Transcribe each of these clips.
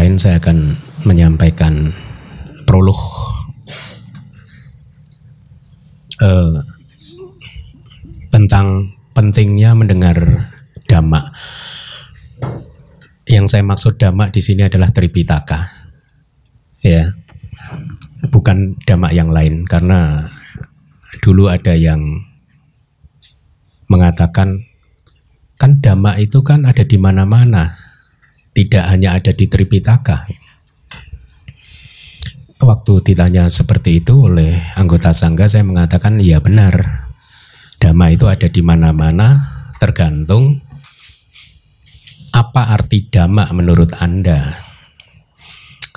lain saya akan menyampaikan prolog eh, tentang pentingnya mendengar dhamma. Yang saya maksud dhamma di sini adalah Tripitaka. Ya. Bukan dhamma yang lain karena dulu ada yang mengatakan kan dhamma itu kan ada di mana-mana tidak hanya ada di Tripitaka. Waktu ditanya seperti itu oleh anggota sangga, saya mengatakan ya benar. Dhamma itu ada di mana-mana, tergantung apa arti dhamma menurut Anda.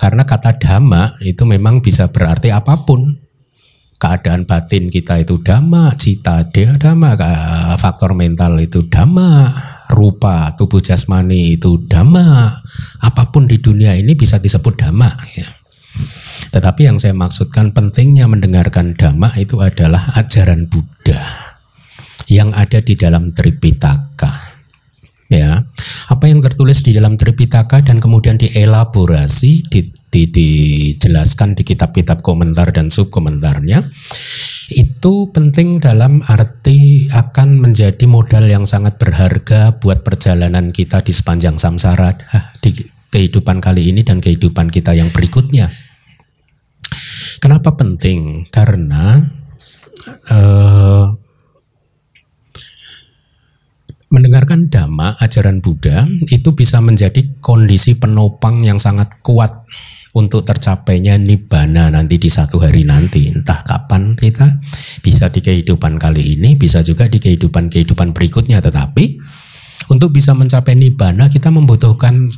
Karena kata dhamma itu memang bisa berarti apapun. Keadaan batin kita itu dhamma, cita dia dhamma, faktor mental itu dhamma, rupa, tubuh jasmani itu dhamma. Apapun di dunia ini bisa disebut dhamma. Ya. Tetapi yang saya maksudkan pentingnya mendengarkan dhamma itu adalah ajaran Buddha yang ada di dalam Tripitaka. Ya, apa yang tertulis di dalam Tripitaka dan kemudian dielaborasi, di di, dijelaskan di kitab-kitab komentar dan subkomentarnya itu penting dalam arti akan menjadi modal yang sangat berharga buat perjalanan kita di sepanjang samsara ah, di kehidupan kali ini dan kehidupan kita yang berikutnya. Kenapa penting? Karena uh, mendengarkan dhamma ajaran Buddha itu bisa menjadi kondisi penopang yang sangat kuat untuk tercapainya nibana nanti di satu hari nanti entah kapan kita bisa di kehidupan kali ini bisa juga di kehidupan kehidupan berikutnya tetapi untuk bisa mencapai nibana, kita membutuhkan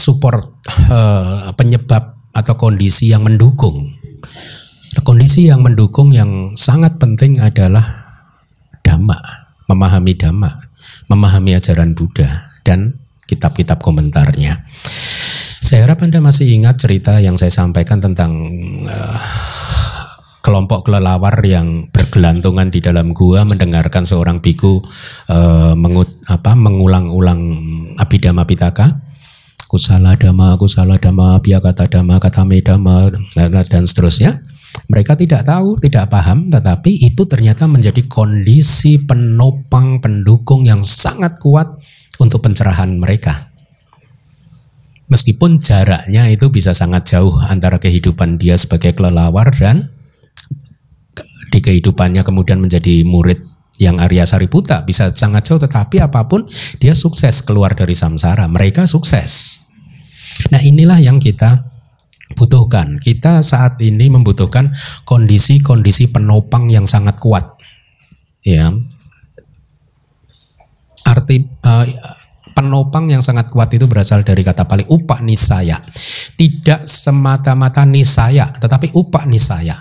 support uh, penyebab atau kondisi yang mendukung kondisi yang mendukung yang sangat penting adalah dhamma memahami dhamma memahami ajaran Buddha dan kitab-kitab komentarnya saya harap Anda masih ingat cerita yang saya sampaikan tentang uh, kelompok kelelawar yang bergelantungan di dalam gua mendengarkan seorang biku uh, mengulang-ulang abidama pitaka kusala dama kusala dama biakata dama katame dama dan seterusnya mereka tidak tahu tidak paham tetapi itu ternyata menjadi kondisi penopang pendukung yang sangat kuat untuk pencerahan mereka meskipun jaraknya itu bisa sangat jauh antara kehidupan dia sebagai kelelawar dan di kehidupannya kemudian menjadi murid yang Arya Sariputa bisa sangat jauh tetapi apapun dia sukses keluar dari samsara mereka sukses nah inilah yang kita butuhkan kita saat ini membutuhkan kondisi-kondisi penopang yang sangat kuat ya arti uh, penopang yang sangat kuat itu berasal dari kata Pali upah nisaya. Tidak semata-mata nisaya, tetapi upah nisaya.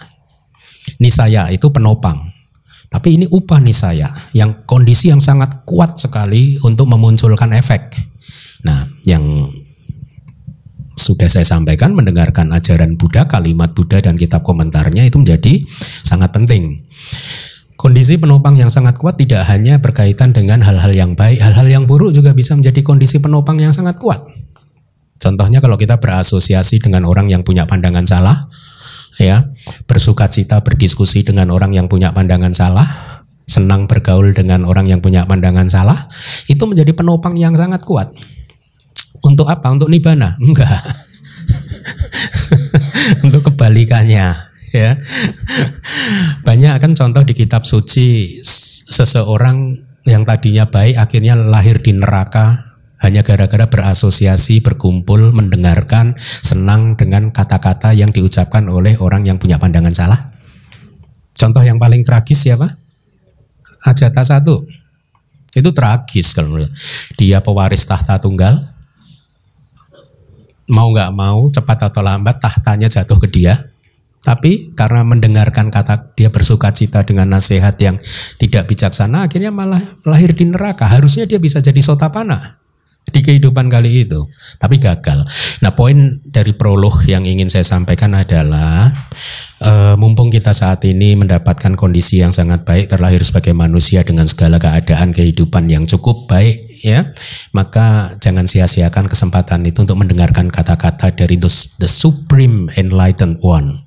Nisaya itu penopang. Tapi ini upah nisaya yang kondisi yang sangat kuat sekali untuk memunculkan efek. Nah, yang sudah saya sampaikan mendengarkan ajaran Buddha, kalimat Buddha dan kitab komentarnya itu menjadi sangat penting. Kondisi penopang yang sangat kuat tidak hanya berkaitan dengan hal-hal yang baik, hal-hal yang buruk juga bisa menjadi kondisi penopang yang sangat kuat. Contohnya kalau kita berasosiasi dengan orang yang punya pandangan salah, ya, bersuka cita berdiskusi dengan orang yang punya pandangan salah, senang bergaul dengan orang yang punya pandangan salah, itu menjadi penopang yang sangat kuat. Untuk apa? Untuk nibana? Enggak. Untuk kebalikannya ya. Banyak kan contoh di kitab suci seseorang yang tadinya baik akhirnya lahir di neraka hanya gara-gara berasosiasi, berkumpul, mendengarkan, senang dengan kata-kata yang diucapkan oleh orang yang punya pandangan salah. Contoh yang paling tragis siapa? Ajata satu. Itu tragis kalau menurut. Dia pewaris tahta tunggal, mau nggak mau cepat atau lambat tahtanya jatuh ke dia tapi karena mendengarkan kata dia bersuka cita dengan nasihat yang tidak bijaksana, akhirnya malah lahir di neraka. Harusnya dia bisa jadi sotapana di kehidupan kali itu, tapi gagal. Nah, poin dari prolog yang ingin saya sampaikan adalah e, mumpung kita saat ini mendapatkan kondisi yang sangat baik, terlahir sebagai manusia dengan segala keadaan kehidupan yang cukup baik, ya, maka jangan sia-siakan kesempatan itu untuk mendengarkan kata-kata dari the, the supreme enlightened one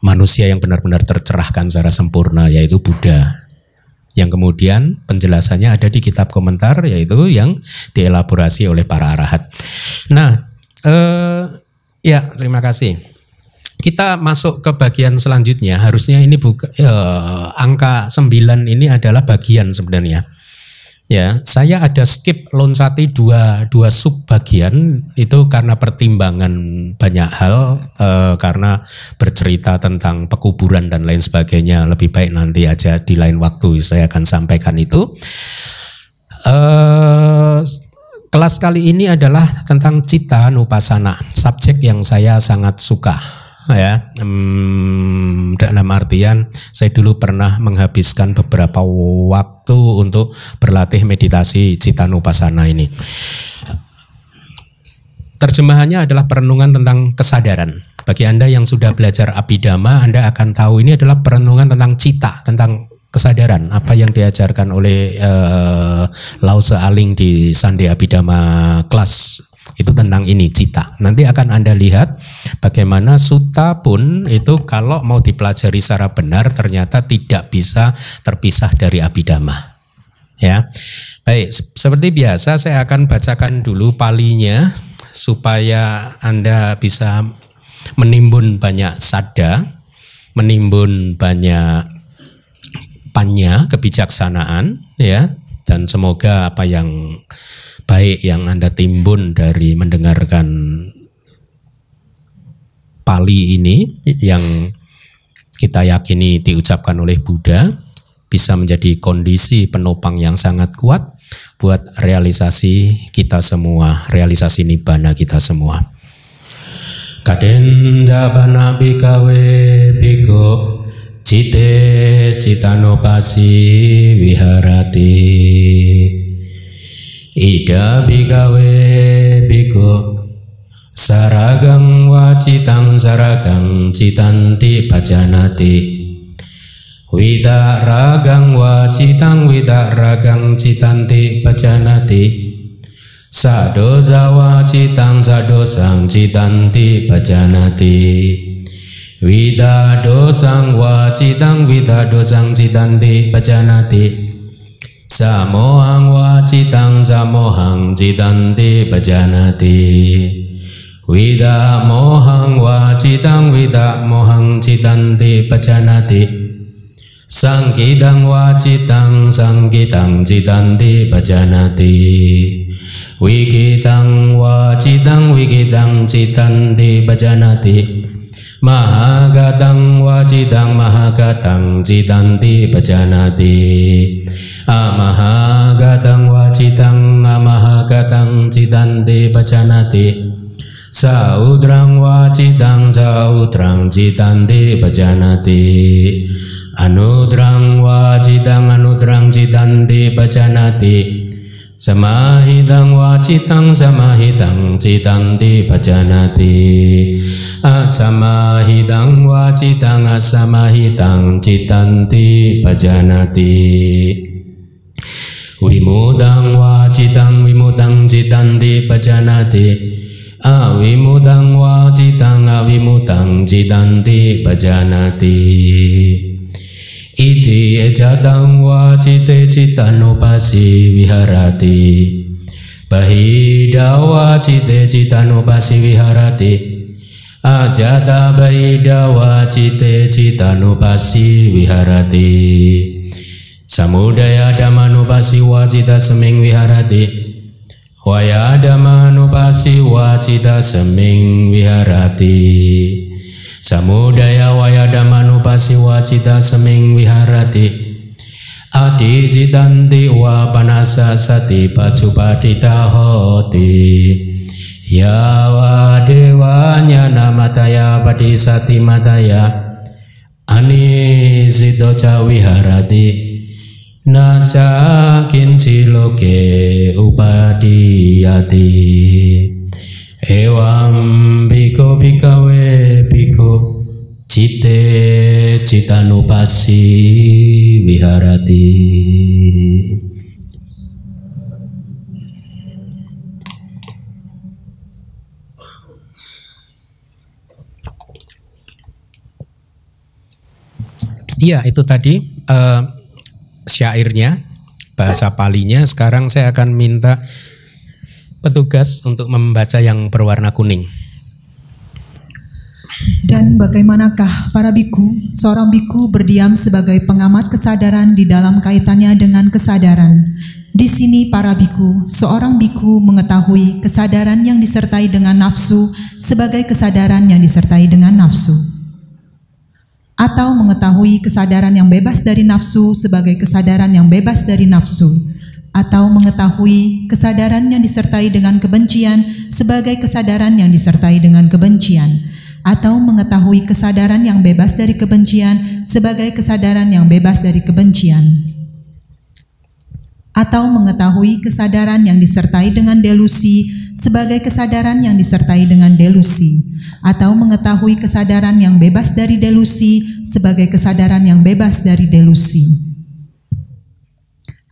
manusia yang benar-benar tercerahkan secara sempurna yaitu Buddha yang kemudian penjelasannya ada di kitab komentar yaitu yang dielaborasi oleh para arahat. Nah, eh, ya terima kasih. Kita masuk ke bagian selanjutnya. Harusnya ini buka, eh, angka 9 ini adalah bagian sebenarnya ya saya ada skip loncati dua dua sub bagian itu karena pertimbangan banyak hal e, karena bercerita tentang pekuburan dan lain sebagainya lebih baik nanti aja di lain waktu saya akan sampaikan itu e, kelas kali ini adalah tentang cita nupasana subjek yang saya sangat suka ya hmm, dalam artian saya dulu pernah menghabiskan beberapa waktu untuk berlatih meditasi citanupasana ini terjemahannya adalah perenungan tentang kesadaran bagi anda yang sudah belajar abidama anda akan tahu ini adalah perenungan tentang cita tentang kesadaran apa yang diajarkan oleh uh, eh, Lause Aling di Sandi Abidama kelas itu tentang ini cita. Nanti akan Anda lihat bagaimana suta pun itu kalau mau dipelajari secara benar ternyata tidak bisa terpisah dari abidama. Ya. Baik, seperti biasa saya akan bacakan dulu palinya supaya Anda bisa menimbun banyak sada, menimbun banyak panya kebijaksanaan ya dan semoga apa yang baik yang Anda timbun dari mendengarkan pali ini yang kita yakini diucapkan oleh Buddha bisa menjadi kondisi penopang yang sangat kuat buat realisasi kita semua, realisasi nibbana kita semua. Kaden jabana bikawe biko cite citanopasi viharati. Ida bigawe biku Saragang wacitang saragang citanti pajanati Wita ragang wacitang wita ragang citanti pajanati zawacitang sado sang citanti pajanati Wida dosang wacitang wida dosang citanti pajanati Samohang wacitang samohang citanti bajanati Wida mo hang wacitang wida mo mohang citanti Sang Sangkidang wacitang sangkidang citanti bajanati Wikitang wacitang wikitang citanti bajanati Mahagatang wacitang mahagatang citanti bajanati amaha gatang wacitang amaha gadang citanti bacanati. saudrang wacitang saudrang citanti bacanati. anudrang wacitang anudrang citanti bacanati. Samahitang wacitang samahitang citanti pajanati Asamahitang wacitang asamahitang citanti pajanati Wimudang wajitang wimudang citan di pajanati Awimudang wajitang awimudang citan di pajanati Iti ejadang wajite citan upasi viharati Bahida wajite citan upasi viharati Ajata bahida wajite citan upasi viharati samudaya ada damanubasi wajita seming viharati waya damanubasi wajita seming viharati samudaya waya damanubasi wajita seming viharati Ati jitanti wa panasa sati pacupadita hoti Ya wa dewanya namataya padi sati mataya Ani zito cawi harati Naja upadi yati Ewam biko bikawe biko Cite nupasi biharati Iya itu tadi uh, syairnya, bahasa palinya. Sekarang saya akan minta petugas untuk membaca yang berwarna kuning. Dan bagaimanakah para biku, seorang biku berdiam sebagai pengamat kesadaran di dalam kaitannya dengan kesadaran. Di sini para biku, seorang biku mengetahui kesadaran yang disertai dengan nafsu sebagai kesadaran yang disertai dengan nafsu atau mengetahui kesadaran yang bebas dari nafsu sebagai kesadaran yang bebas dari nafsu, atau mengetahui kesadaran yang disertai dengan kebencian sebagai kesadaran yang disertai dengan kebencian, atau mengetahui kesadaran yang bebas dari kebencian sebagai kesadaran yang bebas dari kebencian, atau mengetahui kesadaran yang disertai dengan delusi sebagai kesadaran yang disertai dengan delusi atau mengetahui kesadaran yang bebas dari delusi sebagai kesadaran yang bebas dari delusi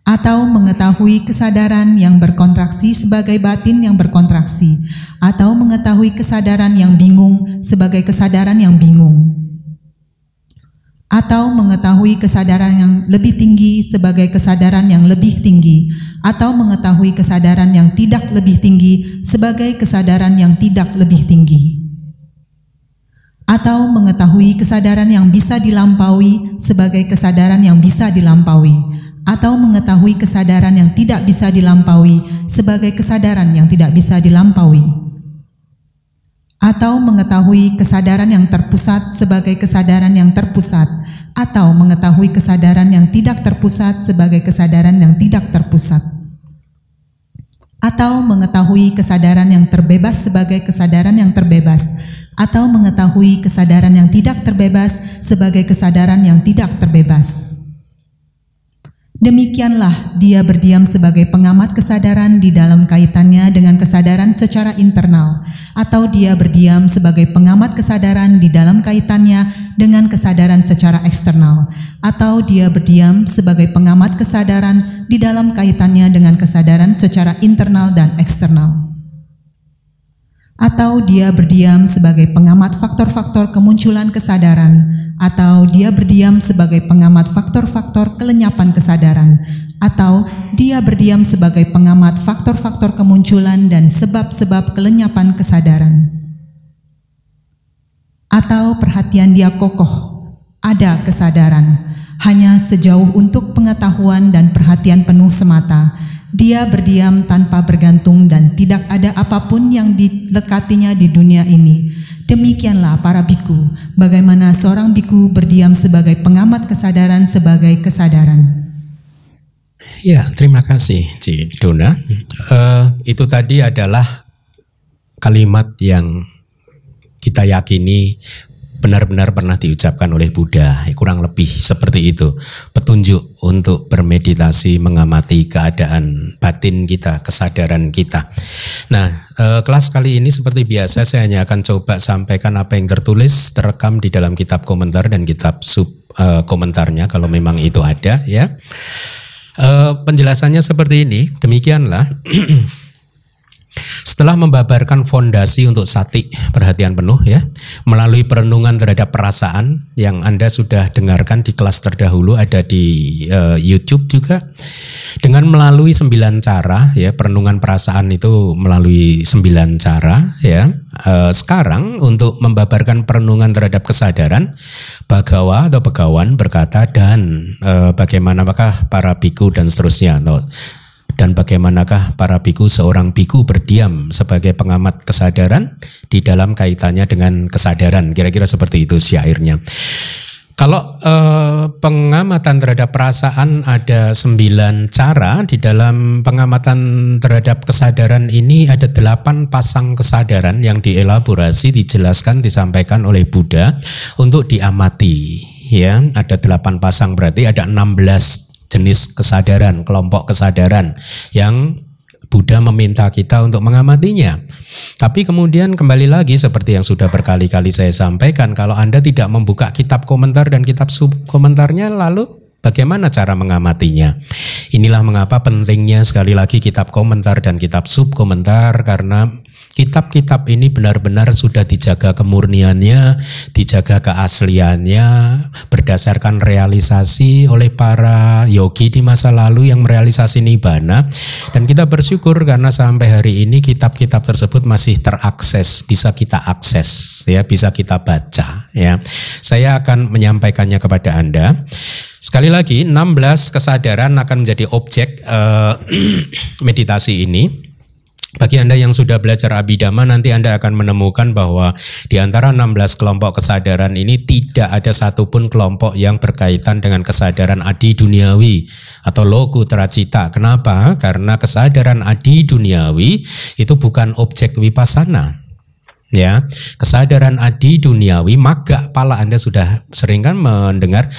atau mengetahui kesadaran yang berkontraksi sebagai batin yang berkontraksi, atau mengetahui kesadaran yang bingung sebagai kesadaran yang bingung, atau mengetahui kesadaran yang lebih tinggi sebagai kesadaran yang lebih tinggi, atau mengetahui kesadaran yang tidak lebih tinggi sebagai kesadaran yang tidak lebih tinggi atau mengetahui kesadaran yang bisa dilampaui sebagai kesadaran yang bisa dilampaui atau mengetahui kesadaran yang tidak bisa dilampaui sebagai kesadaran yang tidak bisa dilampaui atau mengetahui kesadaran yang terpusat sebagai kesadaran yang terpusat atau mengetahui kesadaran yang tidak terpusat sebagai kesadaran yang tidak terpusat atau mengetahui kesadaran yang terbebas sebagai kesadaran yang terbebas atau mengetahui kesadaran yang tidak terbebas sebagai kesadaran yang tidak terbebas. Demikianlah dia berdiam sebagai pengamat kesadaran di dalam kaitannya dengan kesadaran secara internal, atau dia berdiam sebagai pengamat kesadaran di dalam kaitannya dengan kesadaran secara eksternal, atau dia berdiam sebagai pengamat kesadaran di dalam kaitannya dengan kesadaran secara internal dan eksternal atau dia berdiam sebagai pengamat faktor-faktor kemunculan kesadaran, atau dia berdiam sebagai pengamat faktor-faktor kelenyapan kesadaran, atau dia berdiam sebagai pengamat faktor-faktor kemunculan dan sebab-sebab kelenyapan kesadaran, atau perhatian dia kokoh, ada kesadaran, hanya sejauh untuk pengetahuan dan perhatian penuh semata dia berdiam tanpa bergantung dan tidak ada apapun yang dilekatinya di dunia ini. Demikianlah para biku, bagaimana seorang biku berdiam sebagai pengamat kesadaran sebagai kesadaran. Ya, terima kasih Dona. Uh, itu tadi adalah kalimat yang kita yakini benar-benar pernah diucapkan oleh Buddha, ya, kurang lebih seperti itu. Petunjuk untuk bermeditasi, mengamati keadaan batin kita, kesadaran kita. Nah, eh, kelas kali ini seperti biasa saya hanya akan coba sampaikan apa yang tertulis, terekam di dalam kitab komentar dan kitab sub eh, komentarnya kalau memang itu ada ya. Eh, penjelasannya seperti ini, demikianlah. Setelah membabarkan fondasi untuk sati, perhatian penuh ya, melalui perenungan terhadap perasaan yang Anda sudah dengarkan di kelas terdahulu ada di uh, YouTube juga. Dengan melalui sembilan cara ya, perenungan perasaan itu melalui sembilan cara ya. Uh, sekarang untuk membabarkan perenungan terhadap kesadaran, Bagawa atau pegawan berkata dan uh, eh, bagaimana apakah para biku dan seterusnya. Atau, dan bagaimanakah para biku seorang biku berdiam sebagai pengamat kesadaran di dalam kaitannya dengan kesadaran kira-kira seperti itu sihirnya. kalau eh, pengamatan terhadap perasaan ada sembilan cara di dalam pengamatan terhadap kesadaran ini ada delapan pasang kesadaran yang dielaborasi dijelaskan disampaikan oleh Buddha untuk diamati ya ada delapan pasang berarti ada enam belas jenis kesadaran, kelompok kesadaran yang Buddha meminta kita untuk mengamatinya. Tapi kemudian kembali lagi seperti yang sudah berkali-kali saya sampaikan, kalau Anda tidak membuka kitab komentar dan kitab sub komentarnya lalu bagaimana cara mengamatinya? Inilah mengapa pentingnya sekali lagi kitab komentar dan kitab sub komentar karena kitab-kitab ini benar-benar sudah dijaga kemurniannya, dijaga keasliannya berdasarkan realisasi oleh para yogi di masa lalu yang merealisasi nibbana dan kita bersyukur karena sampai hari ini kitab-kitab tersebut masih terakses, bisa kita akses ya, bisa kita baca ya. Saya akan menyampaikannya kepada Anda. Sekali lagi 16 kesadaran akan menjadi objek eh, meditasi ini. Bagi Anda yang sudah belajar abidama nanti Anda akan menemukan bahwa di antara 16 kelompok kesadaran ini tidak ada satupun kelompok yang berkaitan dengan kesadaran adi duniawi atau loku teracita. Kenapa? Karena kesadaran adi duniawi itu bukan objek wipasana. Ya, kesadaran adi duniawi maga pala Anda sudah sering kan mendengar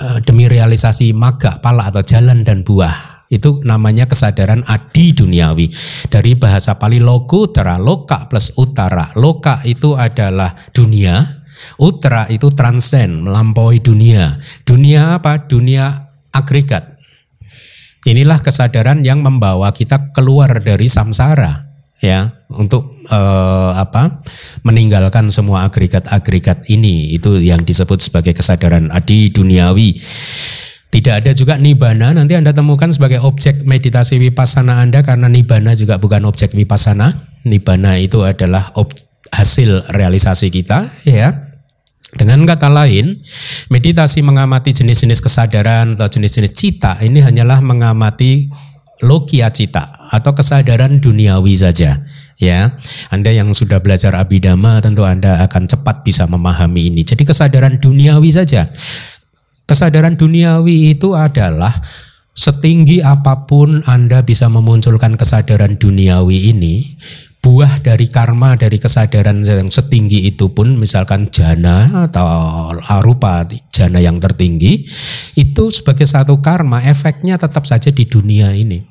eh, demi realisasi maga pala atau jalan dan buah itu namanya kesadaran adi duniawi. Dari bahasa Pali utara loka plus utara. Loka itu adalah dunia, utara itu transen, melampaui dunia. Dunia apa? Dunia agregat. Inilah kesadaran yang membawa kita keluar dari samsara ya untuk eh, apa meninggalkan semua agregat-agregat ini itu yang disebut sebagai kesadaran adi duniawi tidak ada juga nibana, nanti Anda temukan sebagai objek meditasi wipasana Anda karena nibana juga bukan objek wipasana. Nibana itu adalah hasil realisasi kita ya. Dengan kata lain, meditasi mengamati jenis-jenis kesadaran atau jenis-jenis cita ini hanyalah mengamati lokia cita atau kesadaran duniawi saja ya. Anda yang sudah belajar abidama tentu Anda akan cepat bisa memahami ini. Jadi kesadaran duniawi saja. Kesadaran duniawi itu adalah setinggi apapun Anda bisa memunculkan kesadaran duniawi ini, buah dari karma dari kesadaran yang setinggi itu pun misalkan jana atau arupa jana yang tertinggi itu sebagai satu karma efeknya tetap saja di dunia ini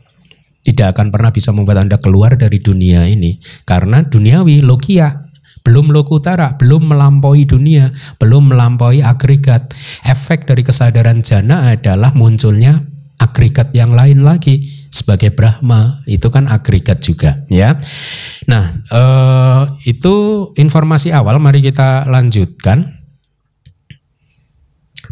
tidak akan pernah bisa membuat Anda keluar dari dunia ini karena duniawi logia belum lokutara, belum melampaui dunia, belum melampaui agregat. Efek dari kesadaran jana adalah munculnya agregat yang lain lagi sebagai Brahma itu kan agregat juga ya. Nah, eh, itu informasi awal mari kita lanjutkan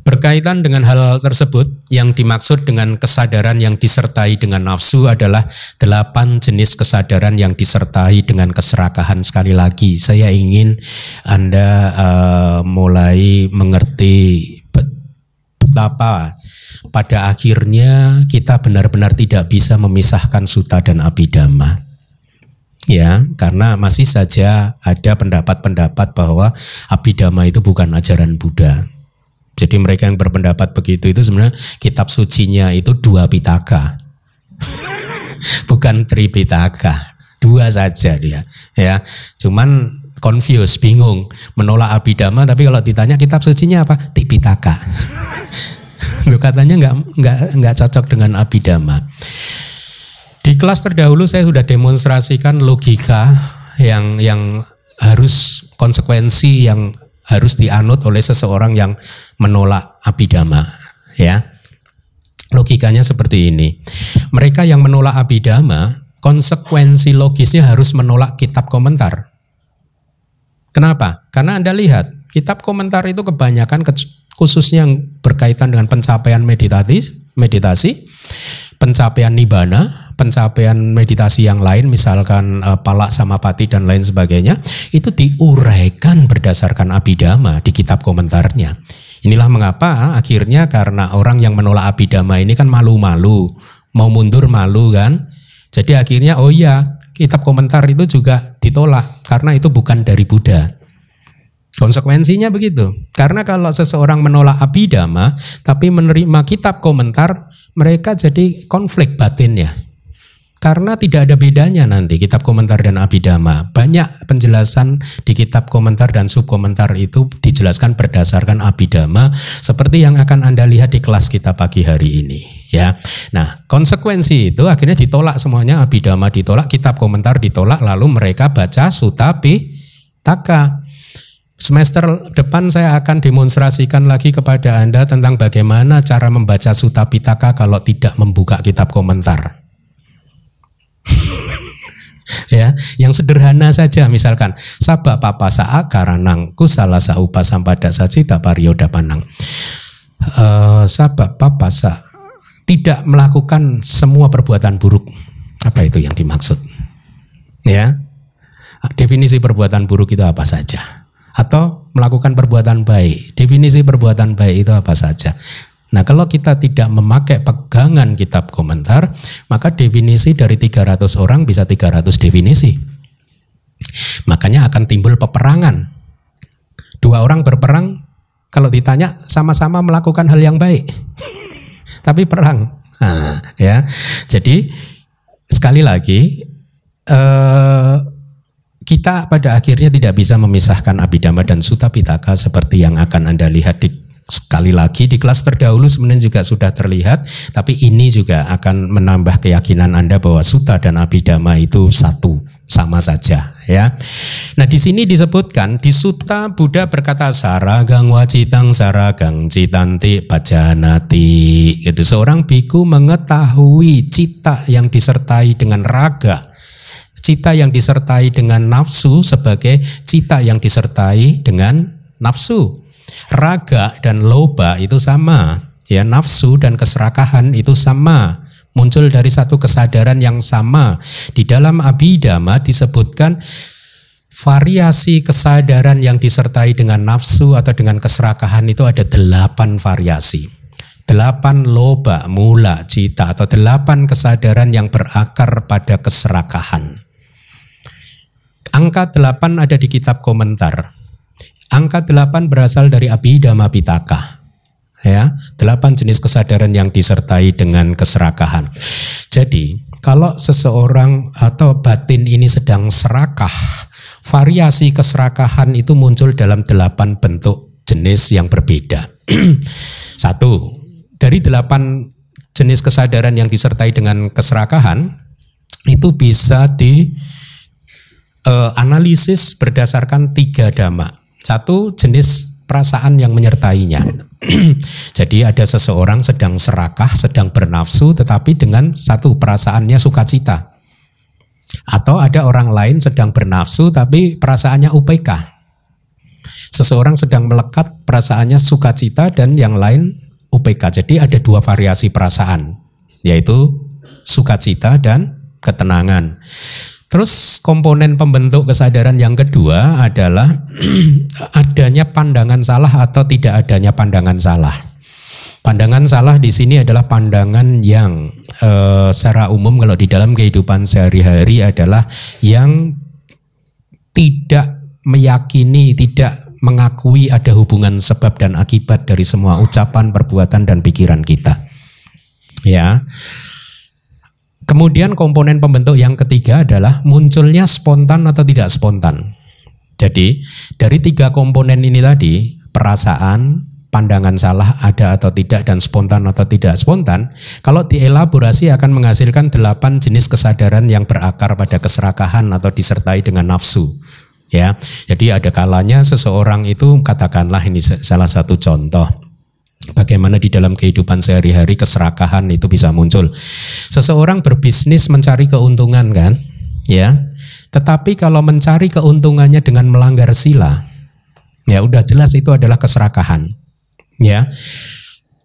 Berkaitan dengan hal tersebut, yang dimaksud dengan kesadaran yang disertai dengan nafsu adalah delapan jenis kesadaran yang disertai dengan keserakahan. Sekali lagi, saya ingin Anda uh, mulai mengerti betapa pada akhirnya kita benar-benar tidak bisa memisahkan suta dan abidama ya karena masih saja ada pendapat-pendapat bahwa abidama itu bukan ajaran Buddha jadi mereka yang berpendapat begitu itu sebenarnya kitab sucinya itu dua pitaka. Bukan tripitaka. Dua saja dia. Ya. Cuman confused, bingung, menolak abidama tapi kalau ditanya kitab sucinya apa? Tipitaka. Itu katanya nggak nggak nggak cocok dengan abidama. Di kelas terdahulu saya sudah demonstrasikan logika yang yang harus konsekuensi yang harus dianut oleh seseorang yang menolak abidama ya. Logikanya seperti ini. Mereka yang menolak abidama, konsekuensi logisnya harus menolak kitab komentar. Kenapa? Karena Anda lihat, kitab komentar itu kebanyakan khususnya yang berkaitan dengan pencapaian meditasi, meditasi, pencapaian nibana, pencapaian meditasi yang lain misalkan e, palak pati dan lain sebagainya, itu diuraikan berdasarkan abidama di kitab komentarnya. Inilah mengapa akhirnya karena orang yang menolak abidama ini kan malu-malu, mau mundur malu kan. Jadi akhirnya oh iya, kitab komentar itu juga ditolak karena itu bukan dari Buddha. Konsekuensinya begitu. Karena kalau seseorang menolak abidama tapi menerima kitab komentar, mereka jadi konflik batinnya karena tidak ada bedanya nanti kitab komentar dan abidama. Banyak penjelasan di kitab komentar dan subkomentar itu dijelaskan berdasarkan abidama seperti yang akan Anda lihat di kelas kita pagi hari ini ya. Nah, konsekuensi itu akhirnya ditolak semuanya abidama ditolak, kitab komentar ditolak lalu mereka baca sutapi taka. Semester depan saya akan demonstrasikan lagi kepada Anda tentang bagaimana cara membaca Sutta Pitaka kalau tidak membuka kitab komentar. ya, yang sederhana saja misalkan sabak papa saa nangku salah saupa sampada sacita parioda panang. Uh, sabak papa sa tidak melakukan semua perbuatan buruk. Apa itu yang dimaksud? Ya. Definisi perbuatan buruk itu apa saja? Atau melakukan perbuatan baik. Definisi perbuatan baik itu apa saja? Nah, kalau kita tidak memakai pegangan kitab komentar, maka definisi dari 300 orang bisa 300 definisi. Makanya akan timbul peperangan. Dua orang berperang, kalau ditanya sama-sama melakukan hal yang baik. Tapi perang. Nah, ya. Jadi sekali lagi eh, kita pada akhirnya tidak bisa memisahkan abidama dan Sutapitaka seperti yang akan Anda lihat di sekali lagi di kelas terdahulu sebenarnya juga sudah terlihat tapi ini juga akan menambah keyakinan Anda bahwa suta dan abidama itu satu sama saja ya. Nah di sini disebutkan di sutta Buddha berkata saragang wacitang saragang citanti pajanati itu seorang biku mengetahui cita yang disertai dengan raga cita yang disertai dengan nafsu sebagai cita yang disertai dengan nafsu Raga dan loba itu sama, ya nafsu dan keserakahan itu sama muncul dari satu kesadaran yang sama. Di dalam abidama disebutkan variasi kesadaran yang disertai dengan nafsu atau dengan keserakahan itu ada delapan variasi. Delapan loba, mula, cita atau delapan kesadaran yang berakar pada keserakahan. Angka delapan ada di kitab komentar. Angka 8 berasal dari Abhidhamma Pitaka. Ya, 8 jenis kesadaran yang disertai dengan keserakahan. Jadi, kalau seseorang atau batin ini sedang serakah, variasi keserakahan itu muncul dalam 8 bentuk jenis yang berbeda. Satu, dari 8 jenis kesadaran yang disertai dengan keserakahan itu bisa di e, analisis berdasarkan tiga dhamma. Satu jenis perasaan yang menyertainya. Jadi ada seseorang sedang serakah, sedang bernafsu tetapi dengan satu perasaannya sukacita. Atau ada orang lain sedang bernafsu tapi perasaannya UPK. Seseorang sedang melekat perasaannya sukacita dan yang lain UPK. Jadi ada dua variasi perasaan yaitu sukacita dan ketenangan. Terus komponen pembentuk kesadaran yang kedua adalah adanya pandangan salah atau tidak adanya pandangan salah. Pandangan salah di sini adalah pandangan yang e, secara umum kalau di dalam kehidupan sehari-hari adalah yang tidak meyakini, tidak mengakui ada hubungan sebab dan akibat dari semua ucapan, perbuatan dan pikiran kita. Ya. Kemudian komponen pembentuk yang ketiga adalah munculnya spontan atau tidak spontan. Jadi dari tiga komponen ini tadi, perasaan, pandangan salah ada atau tidak dan spontan atau tidak spontan, kalau dielaborasi akan menghasilkan delapan jenis kesadaran yang berakar pada keserakahan atau disertai dengan nafsu. Ya, jadi ada kalanya seseorang itu katakanlah ini salah satu contoh Bagaimana di dalam kehidupan sehari-hari keserakahan itu bisa muncul. Seseorang berbisnis mencari keuntungan kan, ya. Tetapi kalau mencari keuntungannya dengan melanggar sila, ya udah jelas itu adalah keserakahan, ya.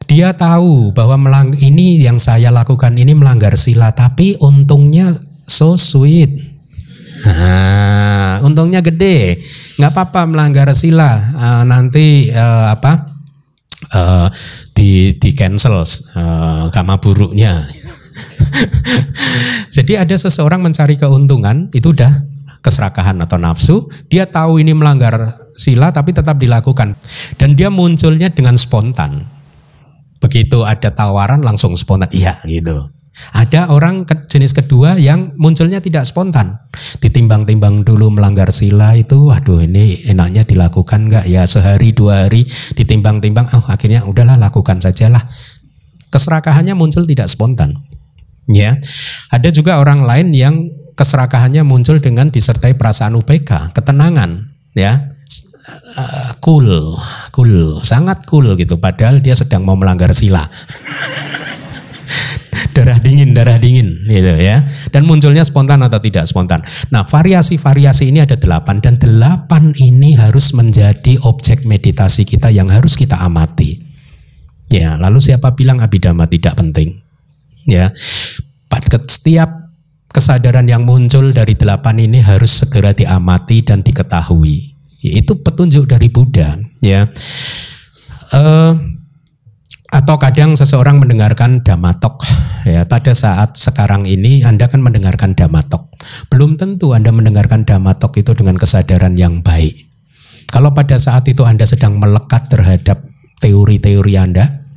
Dia tahu bahwa melang ini yang saya lakukan ini melanggar sila, tapi untungnya so sweet, Nah, untungnya gede, nggak apa-apa melanggar sila. Uh, nanti uh, apa uh, di di cancel uh, karma buruknya. Jadi ada seseorang mencari keuntungan itu udah keserakahan atau nafsu, dia tahu ini melanggar sila tapi tetap dilakukan dan dia munculnya dengan spontan. Begitu ada tawaran langsung spontan iya gitu. Ada orang ke, jenis kedua yang munculnya tidak spontan. Ditimbang-timbang dulu melanggar sila itu, waduh ini enaknya dilakukan nggak ya sehari dua hari ditimbang-timbang, oh akhirnya udahlah lakukan sajalah. Keserakahannya muncul tidak spontan. Ya, ada juga orang lain yang keserakahannya muncul dengan disertai perasaan UPK, ketenangan, ya eh, cool, cool, sangat cool gitu. Padahal dia sedang mau melanggar sila. darah dingin, darah dingin gitu ya. Dan munculnya spontan atau tidak spontan. Nah, variasi-variasi ini ada delapan dan delapan ini harus menjadi objek meditasi kita yang harus kita amati. Ya, lalu siapa bilang abidama tidak penting? Ya. Pada setiap kesadaran yang muncul dari delapan ini harus segera diamati dan diketahui. Itu petunjuk dari Buddha, ya. Uh, atau kadang seseorang mendengarkan damatok ya pada saat sekarang ini Anda kan mendengarkan damatok belum tentu Anda mendengarkan damatok itu dengan kesadaran yang baik kalau pada saat itu Anda sedang melekat terhadap teori-teori Anda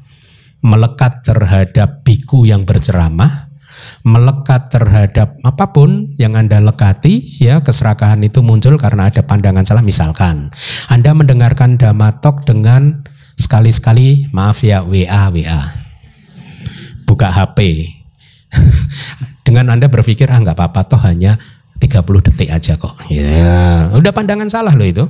melekat terhadap biku yang berceramah melekat terhadap apapun yang Anda lekati ya keserakahan itu muncul karena ada pandangan salah misalkan Anda mendengarkan damatok dengan Sekali-sekali maaf ya WA WA. Buka HP. Dengan Anda berpikir ah nggak apa-apa toh hanya 30 detik aja kok. Ya, yeah. udah pandangan salah loh itu.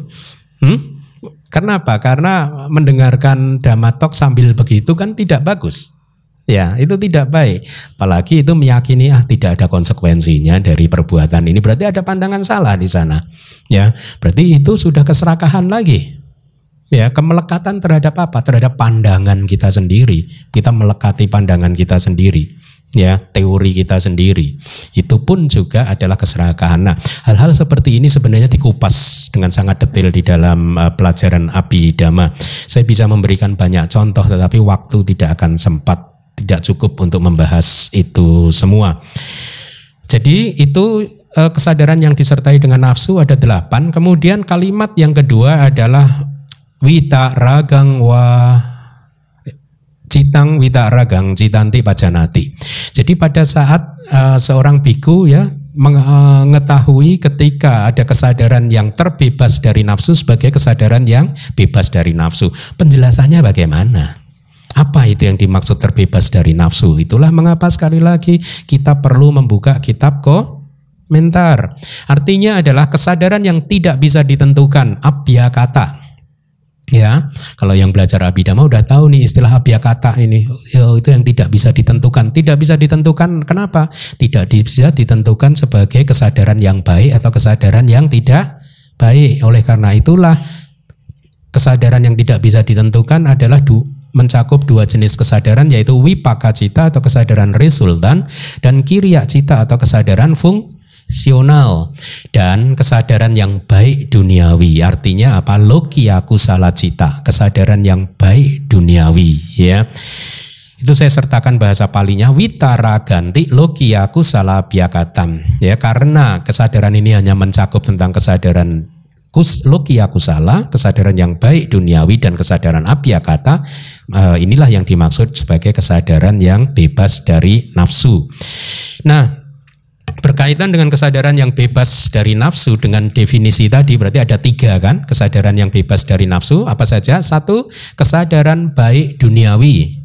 Hmm? Karena apa? Karena mendengarkan damatok sambil begitu kan tidak bagus. Ya, itu tidak baik. Apalagi itu meyakini ah tidak ada konsekuensinya dari perbuatan ini. Berarti ada pandangan salah di sana. Ya, berarti itu sudah keserakahan lagi. Ya, kemelekatan terhadap apa? Terhadap pandangan kita sendiri. Kita melekati pandangan kita sendiri. Ya, teori kita sendiri. Itu pun juga adalah keserakahan. Nah, hal-hal seperti ini sebenarnya dikupas dengan sangat detail di dalam uh, pelajaran abidama Saya bisa memberikan banyak contoh tetapi waktu tidak akan sempat, tidak cukup untuk membahas itu semua. Jadi itu eh, kesadaran yang disertai dengan nafsu ada delapan. Kemudian kalimat yang kedua adalah wita ragang wa citang wita ragang citanti pajanati. Jadi pada saat uh, seorang biku ya mengetahui eh, ketika ada kesadaran yang terbebas dari nafsu sebagai kesadaran yang bebas dari nafsu. Penjelasannya bagaimana? Apa itu yang dimaksud terbebas dari nafsu? Itulah mengapa sekali lagi kita perlu membuka kitab ko. Mentar. Artinya adalah kesadaran yang tidak bisa ditentukan, abya kata Ya, kalau yang belajar abidama udah tahu nih istilah abiyakata ini. Yo, ya, itu yang tidak bisa ditentukan. Tidak bisa ditentukan. Kenapa? Tidak bisa ditentukan sebagai kesadaran yang baik atau kesadaran yang tidak baik. Oleh karena itulah kesadaran yang tidak bisa ditentukan adalah du mencakup dua jenis kesadaran yaitu wipaka cita atau kesadaran resultan dan kiriak cita atau kesadaran fung rasional dan kesadaran yang baik duniawi. Artinya apa? Loki aku salah cita, kesadaran yang baik duniawi ya. Itu saya sertakan bahasa palinya witara ganti aku salah biakatam ya karena kesadaran ini hanya mencakup tentang kesadaran kus aku salah, kesadaran yang baik duniawi dan kesadaran abya kata eh, inilah yang dimaksud sebagai kesadaran yang bebas dari nafsu. Nah, berkaitan dengan kesadaran yang bebas dari nafsu dengan definisi tadi berarti ada tiga kan kesadaran yang bebas dari nafsu apa saja satu kesadaran baik duniawi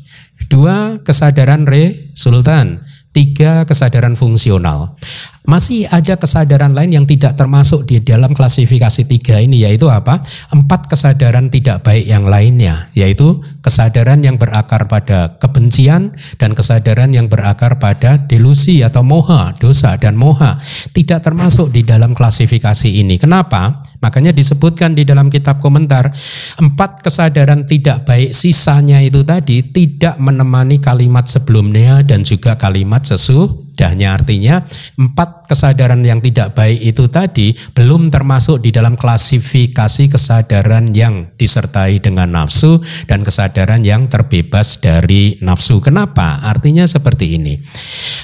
dua kesadaran resultan tiga kesadaran fungsional masih ada kesadaran lain yang tidak termasuk di dalam klasifikasi tiga ini, yaitu apa? Empat kesadaran tidak baik yang lainnya, yaitu kesadaran yang berakar pada kebencian dan kesadaran yang berakar pada delusi atau moha, dosa dan moha. Tidak termasuk di dalam klasifikasi ini. Kenapa? Makanya disebutkan di dalam kitab komentar, empat kesadaran tidak baik sisanya itu tadi tidak menemani kalimat sebelumnya dan juga kalimat sesu mudahnya artinya empat kesadaran yang tidak baik itu tadi belum termasuk di dalam klasifikasi kesadaran yang disertai dengan nafsu dan kesadaran yang terbebas dari nafsu. Kenapa? Artinya seperti ini.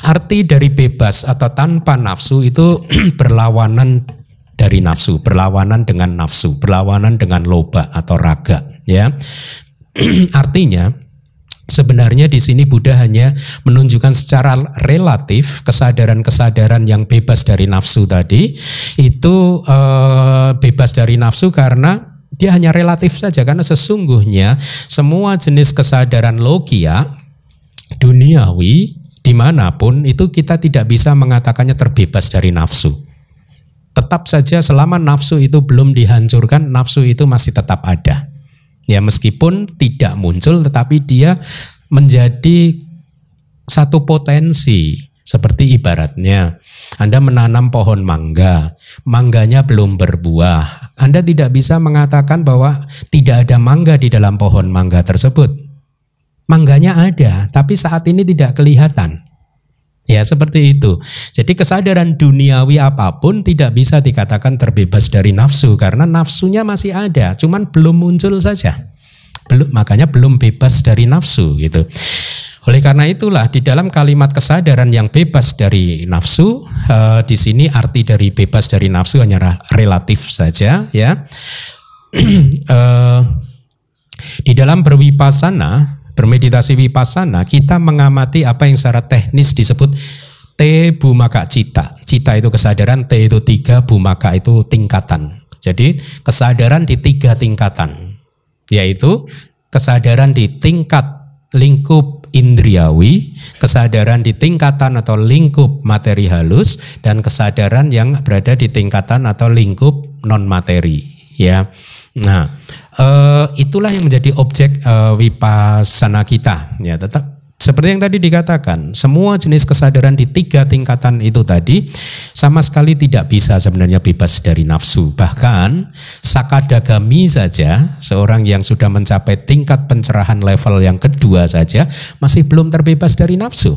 Arti dari bebas atau tanpa nafsu itu berlawanan dari nafsu, berlawanan dengan nafsu, berlawanan dengan loba atau raga, ya. Artinya Sebenarnya di sini Buddha hanya menunjukkan secara relatif kesadaran-kesadaran yang bebas dari nafsu tadi itu e, bebas dari nafsu karena dia hanya relatif saja karena sesungguhnya semua jenis kesadaran logia duniawi dimanapun itu kita tidak bisa mengatakannya terbebas dari nafsu. Tetap saja selama nafsu itu belum dihancurkan, nafsu itu masih tetap ada. Ya meskipun tidak muncul tetapi dia menjadi satu potensi seperti ibaratnya Anda menanam pohon mangga, mangganya belum berbuah. Anda tidak bisa mengatakan bahwa tidak ada mangga di dalam pohon mangga tersebut. Mangganya ada, tapi saat ini tidak kelihatan. Ya, seperti itu. Jadi kesadaran duniawi apapun tidak bisa dikatakan terbebas dari nafsu karena nafsunya masih ada, cuman belum muncul saja. Belum makanya belum bebas dari nafsu gitu. Oleh karena itulah di dalam kalimat kesadaran yang bebas dari nafsu eh, di sini arti dari bebas dari nafsu hanya relatif saja ya. eh, di dalam berwipasana bermeditasi vipassana kita mengamati apa yang secara teknis disebut T bumaka cita. Cita itu kesadaran, T itu tiga, bumaka itu tingkatan. Jadi kesadaran di tiga tingkatan, yaitu kesadaran di tingkat lingkup indriawi, kesadaran di tingkatan atau lingkup materi halus, dan kesadaran yang berada di tingkatan atau lingkup non materi. Ya, nah uh, itulah yang menjadi objek uh, eh, wipasana kita ya tetap seperti yang tadi dikatakan, semua jenis kesadaran di tiga tingkatan itu tadi sama sekali tidak bisa sebenarnya bebas dari nafsu. Bahkan sakadagami saja, seorang yang sudah mencapai tingkat pencerahan level yang kedua saja masih belum terbebas dari nafsu.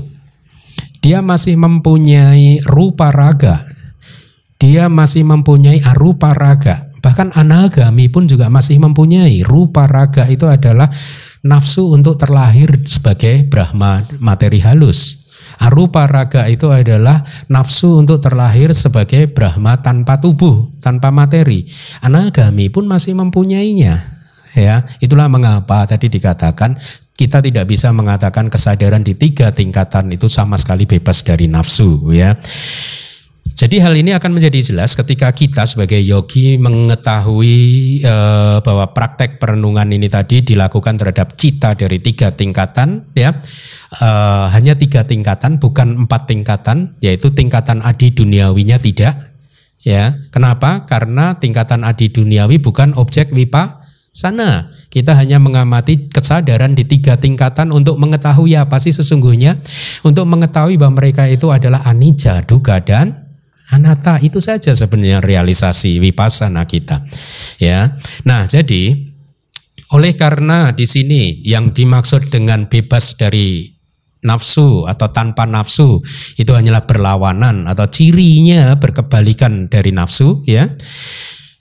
Dia masih mempunyai rupa raga. Dia masih mempunyai arupa raga Bahkan anagami pun juga masih mempunyai rupa raga itu adalah nafsu untuk terlahir sebagai Brahma materi halus. Arupa raga itu adalah nafsu untuk terlahir sebagai Brahma tanpa tubuh, tanpa materi. Anagami pun masih mempunyainya. Ya, itulah mengapa tadi dikatakan kita tidak bisa mengatakan kesadaran di tiga tingkatan itu sama sekali bebas dari nafsu ya. Jadi hal ini akan menjadi jelas ketika kita sebagai yogi mengetahui e, bahwa praktek perenungan ini tadi dilakukan terhadap cita dari tiga tingkatan, ya e, hanya tiga tingkatan, bukan empat tingkatan, yaitu tingkatan adi duniawinya tidak, ya. Kenapa? Karena tingkatan adi duniawi bukan objek wipa sana. Kita hanya mengamati kesadaran di tiga tingkatan untuk mengetahui apa sih sesungguhnya, untuk mengetahui bahwa mereka itu adalah anija duga dan Anata itu saja sebenarnya realisasi wipasana kita ya nah jadi oleh karena di sini yang dimaksud dengan bebas dari nafsu atau tanpa nafsu itu hanyalah berlawanan atau cirinya berkebalikan dari nafsu ya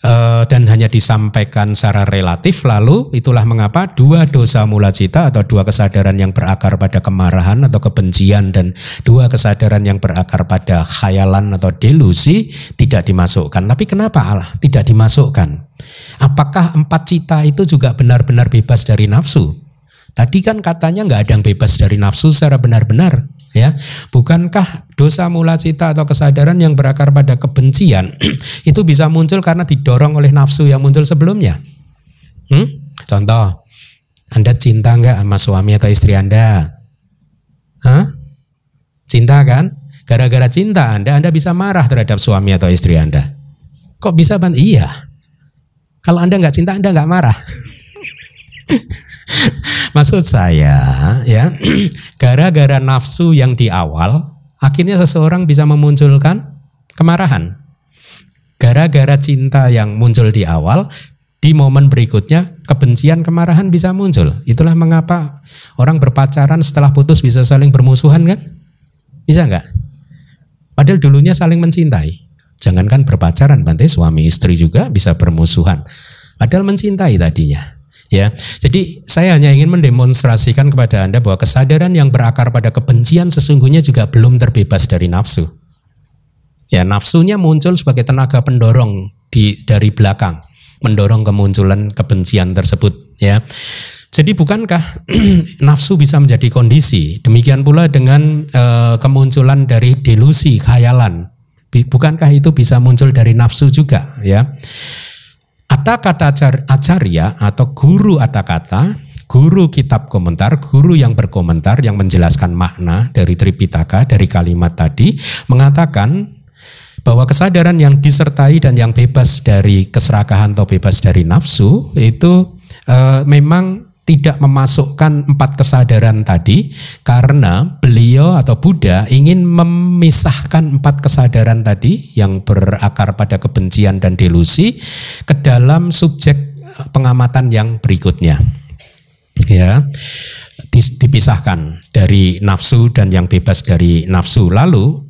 Eh, dan hanya disampaikan secara relatif lalu itulah mengapa dua dosa mula cita atau dua kesadaran yang berakar pada kemarahan atau kebencian dan dua kesadaran yang berakar pada khayalan atau delusi tidak dimasukkan tapi kenapa Allah tidak dimasukkan apakah empat cita itu juga benar-benar bebas dari nafsu Tadi kan katanya nggak ada yang bebas dari nafsu secara benar-benar, ya. Bukankah dosa mula cita atau kesadaran yang berakar pada kebencian itu bisa muncul karena didorong oleh nafsu yang muncul sebelumnya? Hmm? Contoh, Anda cinta nggak sama suami atau istri Anda? Hah? Cinta kan? Gara-gara cinta Anda, Anda bisa marah terhadap suami atau istri Anda. Kok bisa? Iya. Kalau Anda nggak cinta, Anda nggak marah. Maksud saya ya, gara-gara nafsu yang di awal akhirnya seseorang bisa memunculkan kemarahan. Gara-gara cinta yang muncul di awal, di momen berikutnya kebencian kemarahan bisa muncul. Itulah mengapa orang berpacaran setelah putus bisa saling bermusuhan kan? Bisa nggak? Padahal dulunya saling mencintai. Jangankan berpacaran, nanti suami istri juga bisa bermusuhan. Padahal mencintai tadinya. Ya, jadi saya hanya ingin mendemonstrasikan kepada Anda bahwa kesadaran yang berakar pada kebencian sesungguhnya juga belum terbebas dari nafsu. Ya, nafsunya muncul sebagai tenaga pendorong di dari belakang, mendorong kemunculan kebencian tersebut, ya. Jadi bukankah nafsu bisa menjadi kondisi? Demikian pula dengan e, kemunculan dari delusi, khayalan. Bukankah itu bisa muncul dari nafsu juga, ya? Ada kata acarya atau guru ada kata, guru kitab komentar, guru yang berkomentar yang menjelaskan makna dari Tripitaka dari kalimat tadi mengatakan bahwa kesadaran yang disertai dan yang bebas dari keserakahan atau bebas dari nafsu itu e, memang tidak memasukkan empat kesadaran tadi karena beliau atau Buddha ingin memisahkan empat kesadaran tadi yang berakar pada kebencian dan delusi ke dalam subjek eh, pengamatan yang berikutnya. Ya. Dipisahkan dari nafsu dan yang bebas dari nafsu. Lalu